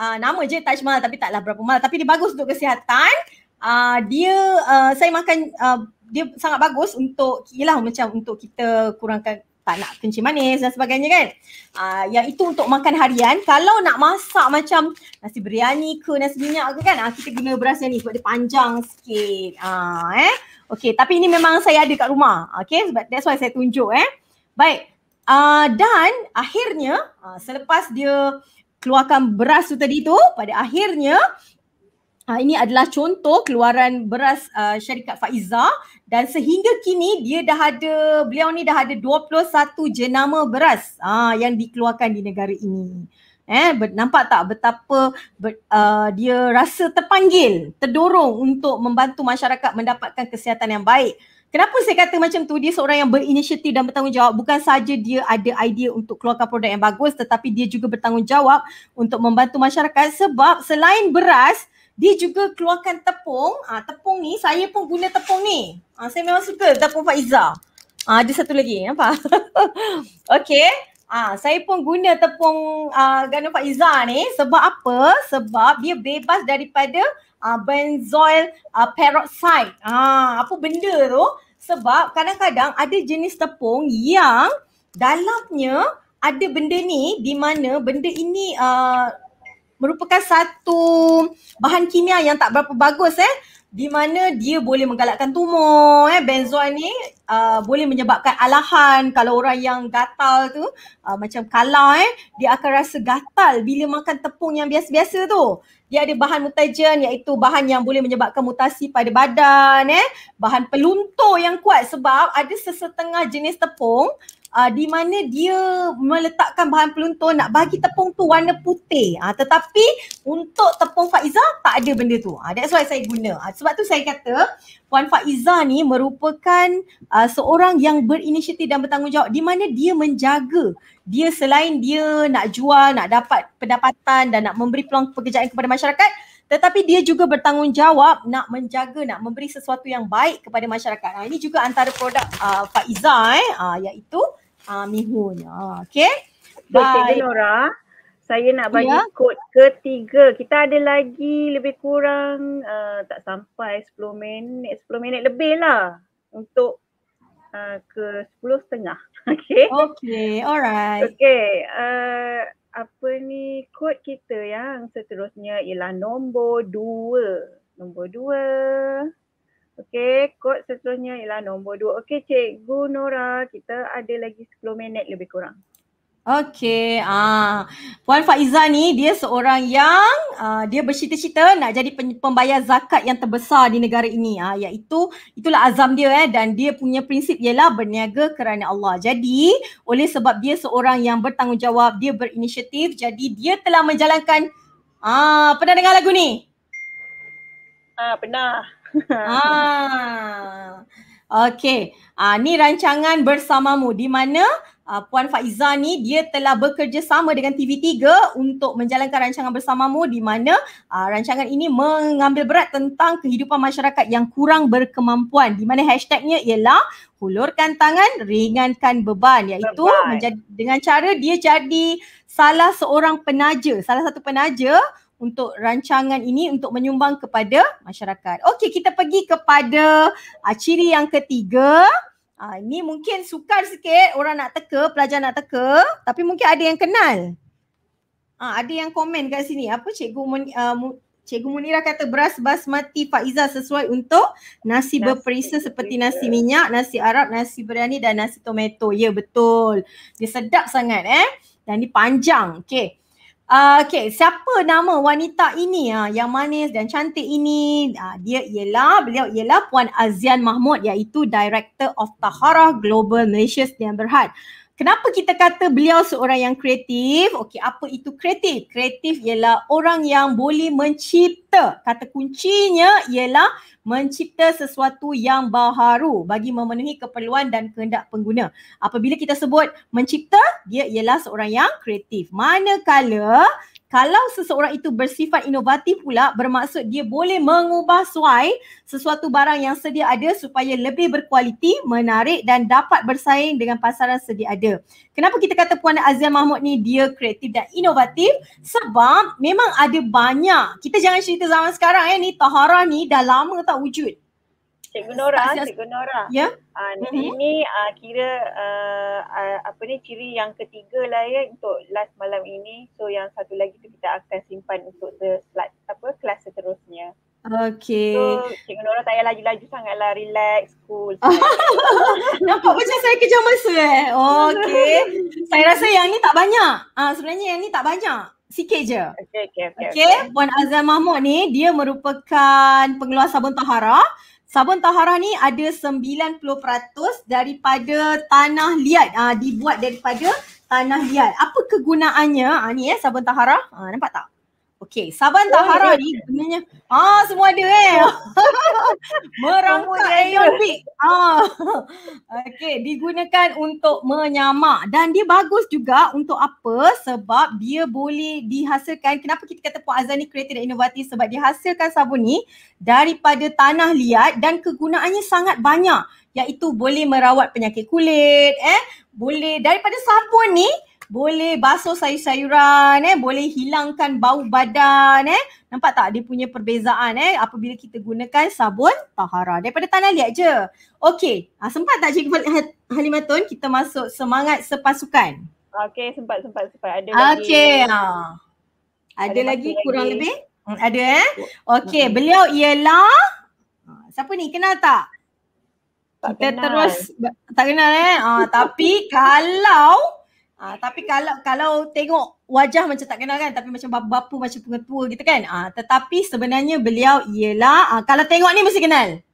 uh, nama je Taj Mahal tapi taklah berapa mahal tapi dia bagus untuk kesihatan uh, dia uh, saya makan uh, dia sangat bagus untuk ialah macam untuk kita kurangkan tak nak kencing manis dan sebagainya kan. uh, yang itu untuk makan harian. Kalau nak masak macam nasi biryani ke nasi minyak ke kan, uh, kita guna beras yang ni sebab dia panjang sikit. Ah uh, eh. Okey, tapi ini memang saya ada kat rumah. Okay, sebab that's why saya tunjuk eh. Baik. uh, dan akhirnya uh, selepas dia keluarkan beras tu tadi tu pada akhirnya uh, ini adalah contoh keluaran beras uh, syarikat Faiza dan sehingga kini dia dah ada beliau ni dah ada 21 jenama beras uh, yang dikeluarkan di negara ini. Eh ber, nampak tak betapa ber, uh, dia rasa terpanggil, terdorong untuk membantu masyarakat mendapatkan kesihatan yang baik. Kenapa saya kata macam tu dia seorang yang berinisiatif dan bertanggungjawab bukan saja dia ada idea untuk keluarkan produk yang bagus tetapi dia juga bertanggungjawab untuk membantu masyarakat sebab selain beras dia juga keluarkan tepung. ha, tepung ni saya pun guna tepung ni. ha, saya memang suka tepung Faiza. Ah ha, ada satu lagi apa? [laughs] Okey. ha, saya pun guna tepung ah uh, Ganu Faiza ni sebab apa? Sebab dia bebas daripada uh, benzoyl uh, peroxide. Ah, apa benda tu? Sebab kadang-kadang ada jenis tepung yang dalamnya ada benda ni di mana benda ini uh, merupakan satu bahan kimia yang tak berapa bagus eh di mana dia boleh menggalakkan tumor eh benzoa ni uh, boleh menyebabkan alahan kalau orang yang gatal tu uh, macam kalau eh dia akan rasa gatal bila makan tepung yang biasa-biasa tu dia ada bahan mutagen iaitu bahan yang boleh menyebabkan mutasi pada badan eh bahan peluntur yang kuat sebab ada sesetengah jenis tepung uh, di mana dia meletakkan bahan peluntur nak bagi tepung tu warna putih. Uh, tetapi untuk tepung Faiza tak ada benda tu. Uh, that's why saya guna. Uh, sebab tu saya kata Puan Faiza ni merupakan uh, seorang yang berinisiatif dan bertanggungjawab di mana dia menjaga dia selain dia nak jual, nak dapat pendapatan dan nak memberi peluang pekerjaan kepada masyarakat tetapi dia juga bertanggungjawab nak menjaga, nak memberi sesuatu yang baik kepada masyarakat. Nah, ini juga antara produk uh, Faiza eh, uh, iaitu uh, mihun. Okay. Okay, Nora. Saya nak bagi ya. kod ketiga. Kita ada lagi lebih kurang uh, tak sampai 10 minit. 10 minit lebih lah untuk uh, ke 10 setengah. [laughs] Okay. Okay. Alright. Okay. Uh, ah, apa ni kod kita yang seterusnya ialah nombor dua. Nombor dua. Okey, kod seterusnya ialah nombor dua. Okey, Cikgu Nora, kita ada lagi 10 minit lebih kurang. Okey, ah. Puan Faiza ni dia seorang yang ah, dia bercita-cita nak jadi pembayar zakat yang terbesar di negara ini. Ah, iaitu itulah azam dia eh dan dia punya prinsip ialah berniaga kerana Allah. Jadi, oleh sebab dia seorang yang bertanggungjawab, dia berinisiatif, jadi dia telah menjalankan Ah, pernah dengar lagu ni? Ah, pernah ah. Okay. Ah, ni rancangan bersamamu di mana ah, Puan Faiza ni dia telah bekerjasama dengan TV3 untuk menjalankan rancangan bersamamu di mana ah, rancangan ini mengambil berat tentang kehidupan masyarakat yang kurang berkemampuan di mana hashtagnya ialah hulurkan tangan ringankan beban iaitu beban. dengan cara dia jadi salah seorang penaja salah satu penaja untuk rancangan ini untuk menyumbang kepada masyarakat. Okey, kita pergi kepada uh, ciri yang ketiga. Uh, ini mungkin sukar sikit orang nak teka, pelajar nak teka. Tapi mungkin ada yang kenal. Uh, ada yang komen kat sini. Apa Cikgu Mun, uh, Cikgu Munira kata beras basmati Faiza sesuai untuk nasi, nasi berperisa seperti nasi minyak, nasi Arab, nasi biryani dan nasi tomato. Ya, betul. Dia sedap sangat eh. Dan dia panjang. Okey. Uh, okay, siapa nama wanita ini uh, yang manis dan cantik ini? Uh, dia ialah, beliau ialah Puan Azian Mahmud iaitu Director of Taharah Global Malaysia Setian Berhad. Kenapa kita kata beliau seorang yang kreatif? Okey, apa itu kreatif? Kreatif ialah orang yang boleh mencipta. Kata kuncinya ialah mencipta sesuatu yang baharu bagi memenuhi keperluan dan kehendak pengguna. Apabila kita sebut mencipta, dia ialah seorang yang kreatif. Manakala uh, kalau seseorang itu bersifat inovatif pula bermaksud dia boleh mengubah suai sesuatu barang yang sedia ada supaya lebih berkualiti, menarik dan dapat bersaing dengan pasaran sedia ada. Kenapa kita kata Puan Azian Mahmud ni dia kreatif dan inovatif? Sebab memang ada banyak. Kita jangan cerita zaman sekarang eh ni Tahara ni dah lama tak wujud. Cikgu Nora, Cikgu Nora. Ya. Yeah? Uh, mm-hmm. ini uh, ah, kira uh, apa ni ciri yang ketiga lah ya untuk last malam ini. So yang satu lagi tu kita akan simpan untuk the, like, apa kelas seterusnya. Okay. So, Cikgu Nora tak payah laju-laju sangatlah. Relax, cool. [laughs] Nampak macam saya kerja masa eh. Okay. saya rasa yang ni tak banyak. Ah uh, sebenarnya yang ni tak banyak. Sikit je. Okay, okay, okay. okay. okay. Puan Azam Mahmud ni, dia merupakan pengeluar sabun tahara sabun taharah ni ada 90% daripada tanah liat uh, dibuat daripada tanah liat. Apa kegunaannya? Ah ni eh, sabun taharah. Ah nampak tak? Okey, Saban oh, Tahara ni kan? sebenarnya ah semua ada eh. [laughs] Merangkak Aeon Ah. [laughs] okey digunakan untuk menyamak dan dia bagus juga untuk apa? Sebab dia boleh dihasilkan. Kenapa kita kata Puan Azan ni kreatif dan inovatif? Sebab dia hasilkan sabun ni daripada tanah liat dan kegunaannya sangat banyak. Iaitu boleh merawat penyakit kulit. Eh, Boleh daripada sabun ni boleh basuh sayur-sayuran eh boleh hilangkan bau badan eh nampak tak dia punya perbezaan eh apabila kita gunakan sabun tahara daripada tanah liat je okey ah, sempat tak cikgu ha- Halimatun kita masuk semangat sepasukan okey sempat sempat sempat ada lagi okey ha. ada, ada lagi kurang lagi. lebih hmm, ada eh oh. okey hmm. beliau ialah ha, siapa ni kenal tak tak kenal. Kita terus tak kenal eh. Ah, tapi [laughs] kalau Ah, tapi kalau kalau tengok wajah macam tak kenal kan tapi macam bapa-bapa macam pengetua gitu kan. Ah, tetapi sebenarnya beliau ialah ah, kalau tengok ni mesti kenal.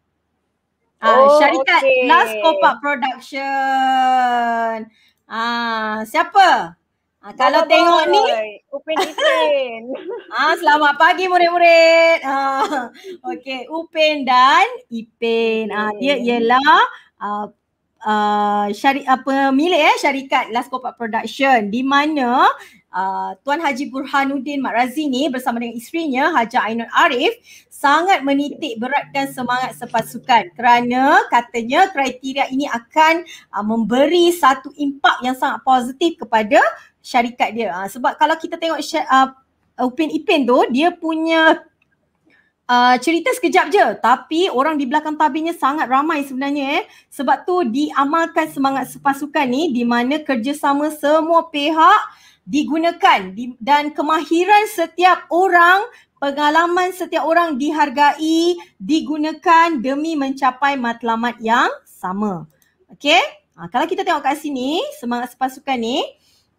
Ah, oh, syarikat okay. Last Copa Production. Ah, siapa? Ah, kalau Bapak tengok boy. ni Upin Isin. [laughs] ah, selamat pagi murid-murid. Ah, okey, Upin dan Ipin. Ah, dia ialah ah, uh, syari apa milik eh syarikat Laskopak Production di mana Uh, Tuan Haji Burhanuddin Mak Mat Razini bersama dengan isterinya Haja Ainun Arif sangat menitik beratkan semangat sepasukan kerana katanya kriteria ini akan uh, memberi satu impak yang sangat positif kepada syarikat dia. Uh, sebab kalau kita tengok sy- uh, Upin Ipin tu dia punya Uh, cerita sekejap je tapi orang di belakang tabirnya sangat ramai sebenarnya eh sebab tu diamalkan semangat sepasukan ni di mana kerjasama semua pihak digunakan di, dan kemahiran setiap orang pengalaman setiap orang dihargai digunakan demi mencapai matlamat yang sama Okay, uh, ah, kalau kita tengok kat sini semangat sepasukan ni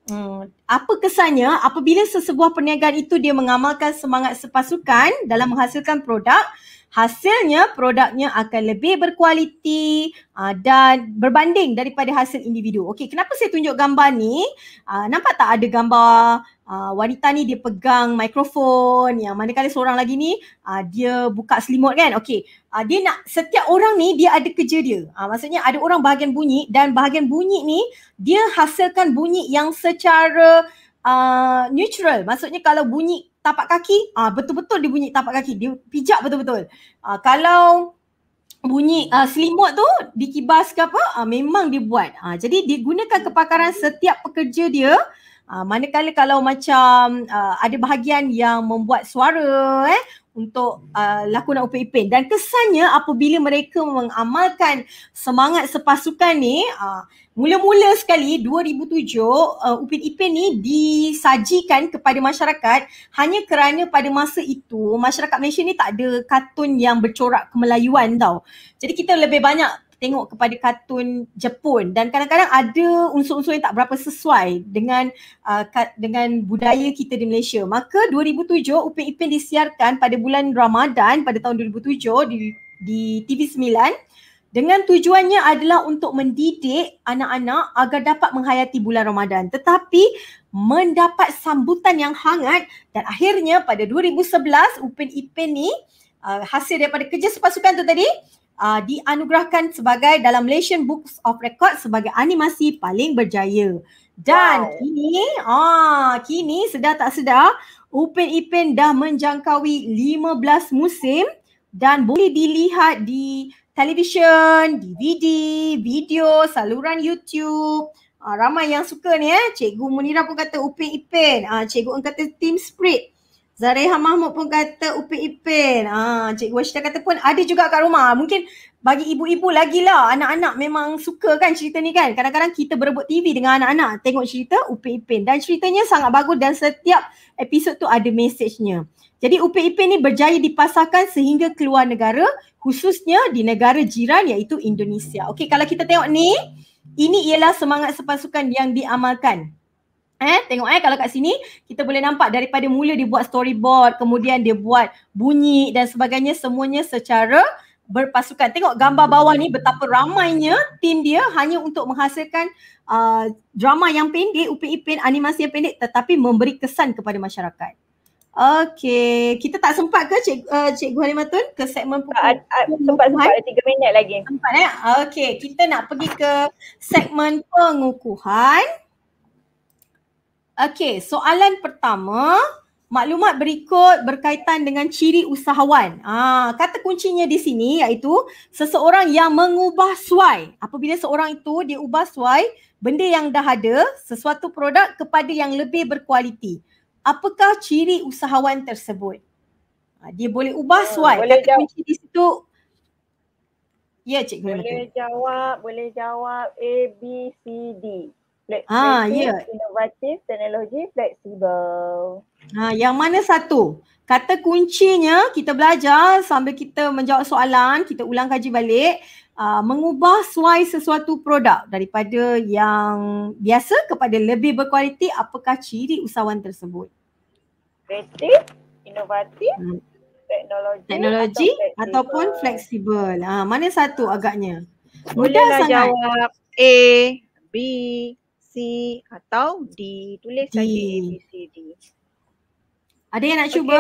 Hmm, apa kesannya apabila sesebuah perniagaan itu dia mengamalkan semangat sepasukan dalam menghasilkan produk, hasilnya produknya akan lebih berkualiti uh, dan berbanding daripada hasil individu. Okey, kenapa saya tunjuk gambar ni? Uh, nampak tak ada gambar uh, wanita ni dia pegang mikrofon yang manakala seorang lagi ni uh, dia buka selimut kan okey uh, dia nak setiap orang ni dia ada kerja dia uh, maksudnya ada orang bahagian bunyi dan bahagian bunyi ni dia hasilkan bunyi yang secara uh, neutral maksudnya kalau bunyi tapak kaki uh, betul-betul dia bunyi tapak kaki dia pijak betul-betul uh, kalau bunyi uh, selimut tu dikibas ke apa uh, memang dia buat uh, jadi dia gunakan kepakaran setiap pekerja dia uh, Ah, manakala kalau macam uh, ada bahagian yang membuat suara eh untuk uh, lakonan Upin Ipin dan kesannya apabila mereka mengamalkan semangat sepasukan ni uh, mula-mula sekali 2007 uh, Upin Ipin ni disajikan kepada masyarakat hanya kerana pada masa itu masyarakat Malaysia ni tak ada kartun yang bercorak kemelayuan tau. Jadi kita lebih banyak tengok kepada kartun Jepun dan kadang-kadang ada unsur-unsur yang tak berapa sesuai dengan uh, dengan budaya kita di Malaysia. Maka 2007 Upin Ipin disiarkan pada bulan Ramadan pada tahun 2007 di di TV9 dengan tujuannya adalah untuk mendidik anak-anak agar dapat menghayati bulan Ramadan. Tetapi mendapat sambutan yang hangat dan akhirnya pada 2011 Upin Ipin ni uh, hasil daripada kerja sepasukan tu tadi uh, uh, dianugerahkan sebagai dalam Malaysian Books of Record sebagai animasi paling berjaya. Dan wow. kini ah kini sedar tak sedar Upin Ipin dah menjangkaui 15 musim dan boleh dilihat di televisyen, DVD, video, saluran YouTube. Ah, ramai yang suka ni eh. Cikgu Munira pun kata Upin Ipin. Ah, cikgu pun kata Team Spirit. Zareha Mahmud pun kata Upin Ipin. Ha, Cik Washita kata pun ada juga kat rumah. Mungkin bagi ibu-ibu lagi lah. anak-anak memang suka kan cerita ni kan. Kadang-kadang kita berebut TV dengan anak-anak tengok cerita Upin Ipin. Dan ceritanya sangat bagus dan setiap episod tu ada mesejnya. Jadi Upin Ipin ni berjaya dipasarkan sehingga keluar negara khususnya di negara jiran iaitu Indonesia. Okey kalau kita tengok ni, ini ialah semangat sepasukan yang diamalkan. Eh, tengok eh kalau kat sini kita boleh nampak daripada mula dia buat storyboard, kemudian dia buat bunyi dan sebagainya semuanya secara berpasukan. Tengok gambar hmm. bawah ni betapa ramainya tim dia hanya untuk menghasilkan uh, drama yang pendek, Upin Ipin, animasi yang pendek tetapi memberi kesan kepada masyarakat. Okay, kita tak sempat ke Cik, uh, Cikgu Halimatun ke segmen ah, ah, ah, pukul? sempat, sempat ada tiga minit lagi. Sempat eh? Okey, kita nak pergi ke segmen pengukuhan. Okey, soalan pertama, maklumat berikut berkaitan dengan ciri usahawan. Ah, kata kuncinya di sini iaitu seseorang yang mengubah suai. Apabila seorang itu dia ubah suai benda yang dah ada, sesuatu produk kepada yang lebih berkualiti. Apakah ciri usahawan tersebut? Ah, dia boleh ubah hmm, suai. Boleh kata kunci di situ Ya, cikgu. Boleh jawab, boleh jawab A B C D. Ah, flexible, ha, ya. yeah. inovatif, teknologi, fleksibel. Ha, ah, yang mana satu? Kata kuncinya kita belajar sambil kita menjawab soalan, kita ulang kaji balik. Uh, mengubah suai sesuatu produk daripada yang biasa kepada lebih berkualiti apakah ciri usahawan tersebut? Kreatif, inovatif, hmm. teknologi, teknologi ataupun fleksibel. Ha, mana satu agaknya? Mudah Bolehlah sangat. jawab A, B, atau ditulis saja A, B, C, D. Ada yang nak okay. cuba?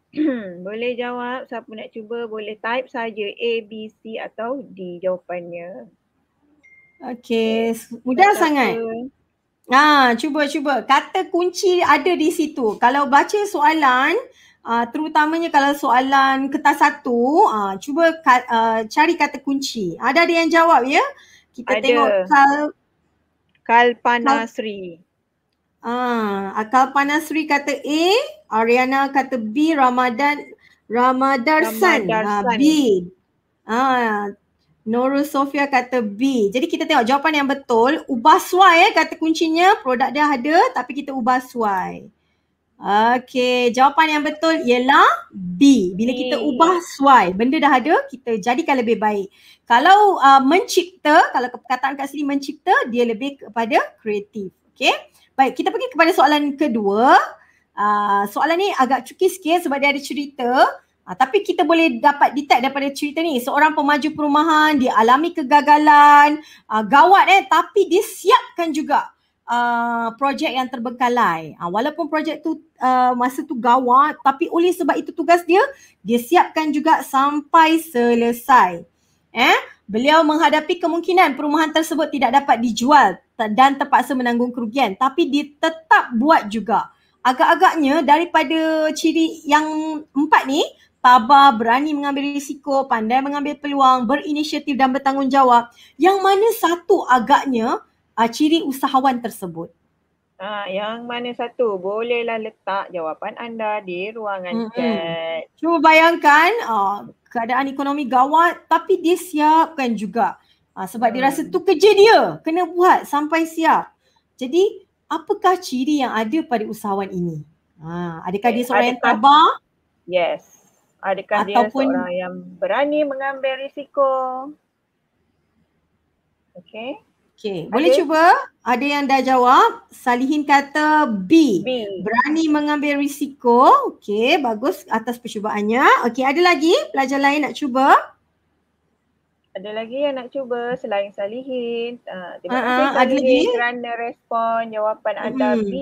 [clears throat] boleh jawab. Siapa nak cuba boleh type saja A, B, C atau D jawapannya. Okey. Mudah Kata sangat. Ha, cuba-cuba. Kata kunci ada di situ. Kalau baca soalan, Uh, terutamanya kalau soalan kertas satu, uh, cuba ka, uh, cari kata kunci. Ada ada yang jawab ya? Kita ada. tengok kal, Kalpana Sri. Ah, Kalpana Sri kata A, Ariana kata B, Ramadan Ramadarsan, Ramadarsan. Ah, B. Ah, Nurul Sofia kata B. Jadi kita tengok jawapan yang betul. Ubah suai eh, kata kuncinya. Produk dia ada tapi kita ubah suai. Okay, jawapan yang betul ialah B. Bila kita ubah suai, benda dah ada, kita jadikan lebih baik. Kalau uh, mencipta, kalau perkataan kat sini mencipta, dia lebih kepada kreatif. Okay. Baik, kita pergi kepada soalan kedua. Uh, soalan ni agak cuki sikit sebab dia ada cerita. Uh, tapi kita boleh dapat detect daripada cerita ni. Seorang pemaju perumahan, dia alami kegagalan, uh, gawat eh. Tapi dia siapkan juga uh, projek yang terbengkalai. Uh, walaupun projek tu uh, masa tu gawat, tapi oleh sebab itu tugas dia, dia siapkan juga sampai selesai eh beliau menghadapi kemungkinan perumahan tersebut tidak dapat dijual dan terpaksa menanggung kerugian tapi dia tetap buat juga agak-agaknya daripada ciri yang empat ni tabah berani mengambil risiko pandai mengambil peluang berinisiatif dan bertanggungjawab yang mana satu agaknya uh, ciri usahawan tersebut Ha, yang mana satu bolehlah letak jawapan anda di ruangan mm-hmm. chat. Cuba bayangkan uh, keadaan ekonomi gawat tapi dia siapkan juga ha, sebab dia rasa hmm. tu kerja dia kena buat sampai siap. Jadi apakah ciri yang ada pada usahawan ini? Ha, adakah dia eh, seorang adakah, yang tabah? Yes. Adakah ataupun, dia seorang yang berani mengambil risiko? Okay. Okay. Boleh okay. cuba? Ada yang dah jawab? Salihin kata B. B. Berani mengambil risiko. Okay. Bagus atas percubaannya. Okay. Ada lagi pelajar lain nak cuba? Ada lagi yang nak cuba selain Salihin. Uh, terima ah, kasih uh-huh. Salihin kerana respon jawapan anda hmm. B.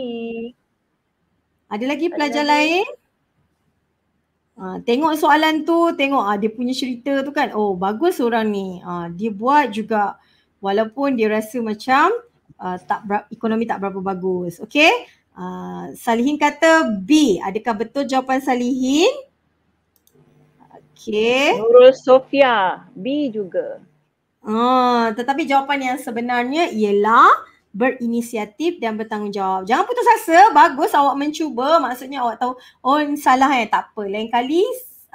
Ada lagi ada pelajar lagi. lain? Ha, tengok soalan tu, tengok ha, dia punya cerita tu kan. Oh, bagus orang ni. Ha, dia buat juga walaupun dia rasa macam uh, tak ekonomi tak berapa bagus. Okay. Uh, Salihin kata B. Adakah betul jawapan Salihin? Okay. Nurul Sofia. B juga. Uh, tetapi jawapan yang sebenarnya ialah berinisiatif dan bertanggungjawab. Jangan putus asa. Bagus awak mencuba. Maksudnya awak tahu oh ini salah eh. Tak apa. Lain kali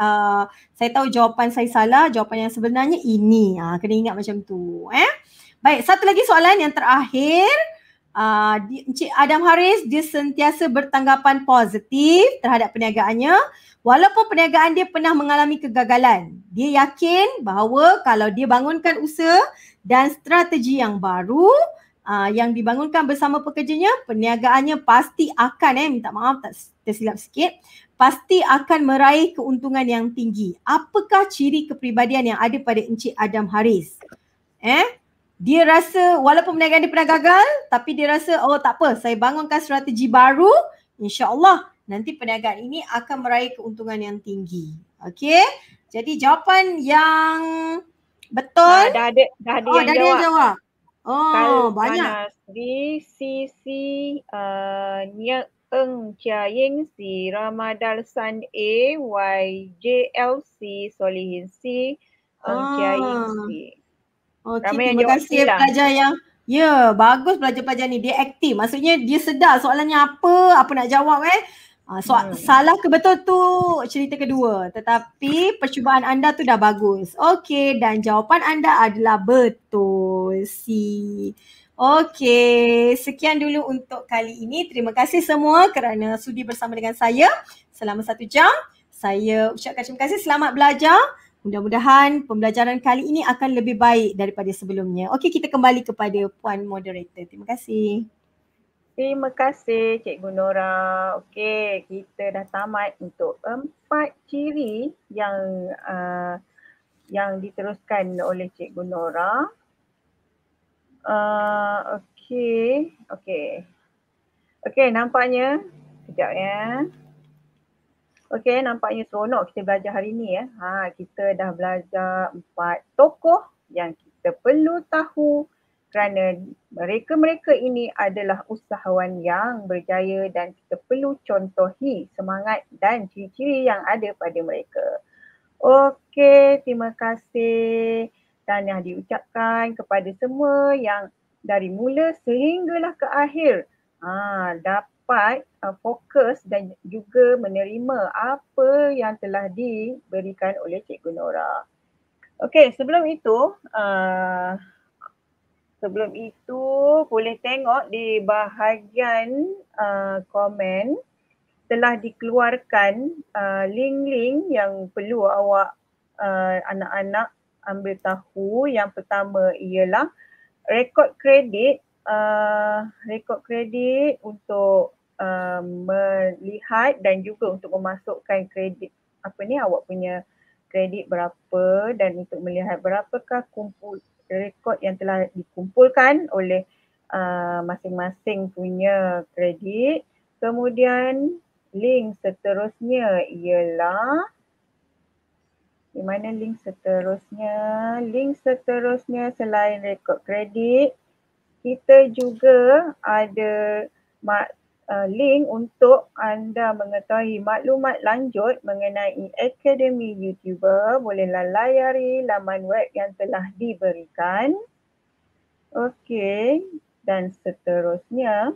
Ah, saya tahu jawapan saya salah, jawapan yang sebenarnya ini. Ha, kena ingat macam tu. Eh? Baik, satu lagi soalan yang terakhir. Uh, Encik Adam Haris, dia sentiasa bertanggapan positif terhadap perniagaannya. Walaupun perniagaan dia pernah mengalami kegagalan, dia yakin bahawa kalau dia bangunkan usaha dan strategi yang baru, Uh, yang dibangunkan bersama pekerjanya, perniagaannya pasti akan eh minta maaf tak tersilap sikit pasti akan meraih keuntungan yang tinggi. Apakah ciri kepribadian yang ada pada Encik Adam Haris? Eh? Dia rasa walaupun perniagaan dia pernah gagal, tapi dia rasa oh tak apa, saya bangunkan strategi baru, Insyaallah nanti perniagaan ini akan meraih keuntungan yang tinggi. Okey? Jadi jawapan yang betul uh, dah ada dah ada, oh, yang, dah jawab. ada yang jawab. Oh, Kalau banyak. Di sisi uh, niat Eng Chia Ying Si, Ramadhan San A, Y YJLC, Solihin C, Eng Chia Ying Si. Okay, ah. oh, terima kasih lah. pelajar yang Ya, yeah, bagus pelajar-pelajar ni. Dia aktif. Maksudnya dia sedar soalannya apa, apa nak jawab eh. Ah, so, hmm. Salah ke betul tu cerita kedua. Tetapi percubaan anda tu dah bagus. Okey dan jawapan anda adalah betul. si. Okey, sekian dulu untuk kali ini. Terima kasih semua kerana sudi bersama dengan saya selama satu jam. Saya ucapkan terima kasih. Selamat belajar. Mudah-mudahan pembelajaran kali ini akan lebih baik daripada sebelumnya. Okey, kita kembali kepada Puan Moderator. Terima kasih. Terima kasih Cik Gunora. Okey, kita dah tamat untuk empat ciri yang uh, yang diteruskan oleh Cik Gunora. Uh, okay. Okay. Okay, nampaknya. Sekejap ya. Okay, nampaknya seronok kita belajar hari ni ya. Ha, kita dah belajar empat tokoh yang kita perlu tahu kerana mereka-mereka ini adalah usahawan yang berjaya dan kita perlu contohi semangat dan ciri-ciri yang ada pada mereka. Okey, terima kasih selamatan yang diucapkan kepada semua yang dari mula sehinggalah ke akhir aa, ha, dapat aa, uh, fokus dan juga menerima apa yang telah diberikan oleh Cikgu Nora. Okey, sebelum itu aa, uh, sebelum itu boleh tengok di bahagian aa, uh, komen telah dikeluarkan link-link uh, yang perlu awak anak-anak ambil tahu yang pertama ialah rekod kredit uh, rekod kredit untuk uh, melihat dan juga untuk memasukkan kredit apa ni awak punya kredit berapa dan untuk melihat berapakah kumpul rekod yang telah dikumpulkan oleh uh, masing-masing punya kredit kemudian link seterusnya ialah di mana link seterusnya? Link seterusnya selain rekod kredit, kita juga ada mak, uh, eh, link untuk anda mengetahui maklumat lanjut mengenai Akademi YouTuber. Bolehlah layari laman web yang telah diberikan. Okey, dan seterusnya.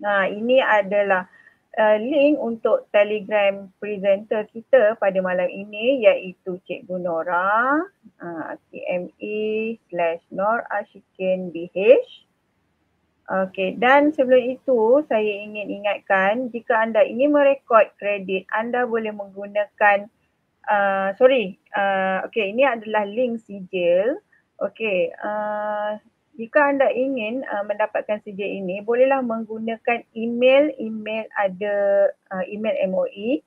Nah, ini adalah uh, link untuk telegram presenter kita pada malam ini iaitu Cikgu Nora KME uh, e slash Nor Ashikin BH. Okey dan sebelum itu saya ingin ingatkan jika anda ingin merekod kredit anda boleh menggunakan uh, sorry uh, okey ini adalah link sijil okey uh, jika anda ingin uh, mendapatkan CJ ini bolehlah menggunakan email email ada uh, email MOE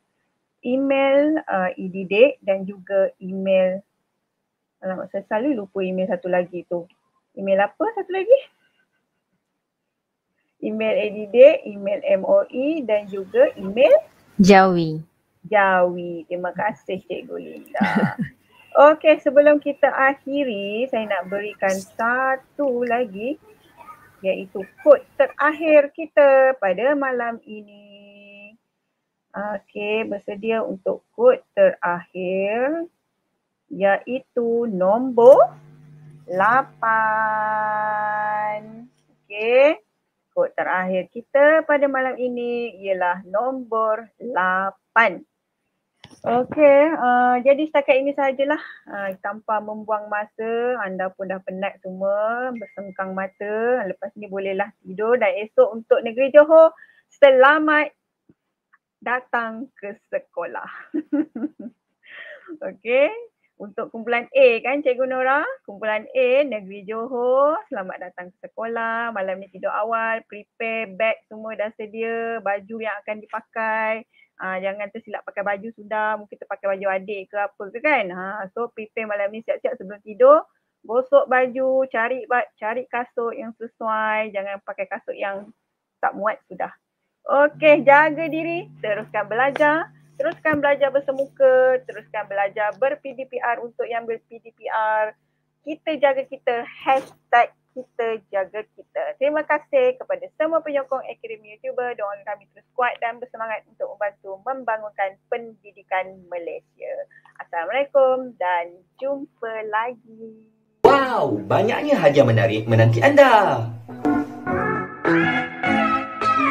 email uh, EDD dan juga email alamak saya selalu lupa email satu lagi tu email apa satu lagi email EDD email MOE dan juga email Jawi Jawi terima kasih cikgu Linda [laughs] Okey, sebelum kita akhiri, saya nak berikan satu lagi iaitu quote terakhir kita pada malam ini. Okey, bersedia untuk quote terakhir iaitu nombor 8. Okey. Quote terakhir kita pada malam ini ialah nombor Okey, uh, jadi setakat ini sajalah uh, tanpa membuang masa anda pun dah penat semua bersengkang mata lepas ni bolehlah tidur dan esok untuk negeri Johor selamat datang ke sekolah. [laughs] Okey, untuk kumpulan A kan Cikgu Nora, kumpulan A negeri Johor selamat datang ke sekolah malam ni tidur awal prepare bag semua dah sedia baju yang akan dipakai Uh, jangan tersilap pakai baju sudah, mungkin terpakai baju adik ke apa ke kan. Ha, so prepare malam ni siap-siap sebelum tidur. bosok baju, cari cari kasut yang sesuai. Jangan pakai kasut yang tak muat sudah. Okey, jaga diri. Teruskan belajar. Teruskan belajar bersemuka. Teruskan belajar ber-PDPR untuk yang ber-PDPR. Kita jaga kita. Hashtag kita jaga kita. Terima kasih kepada semua penyokong Akademi YouTuber. Doa kami terus kuat dan bersemangat untuk membantu membangunkan pendidikan Malaysia. Assalamualaikum dan jumpa lagi. Wow, banyaknya hadiah menarik menanti anda.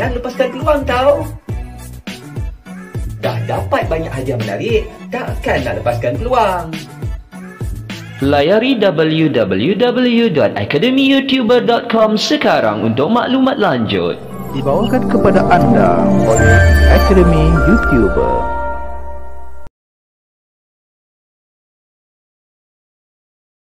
dan lepaskan peluang tau. Dah dapat banyak hadiah menarik, takkan nak lepaskan peluang. Layari www.academyyoutuber.com sekarang untuk maklumat lanjut. Dibawakan kepada anda oleh Academy YouTuber.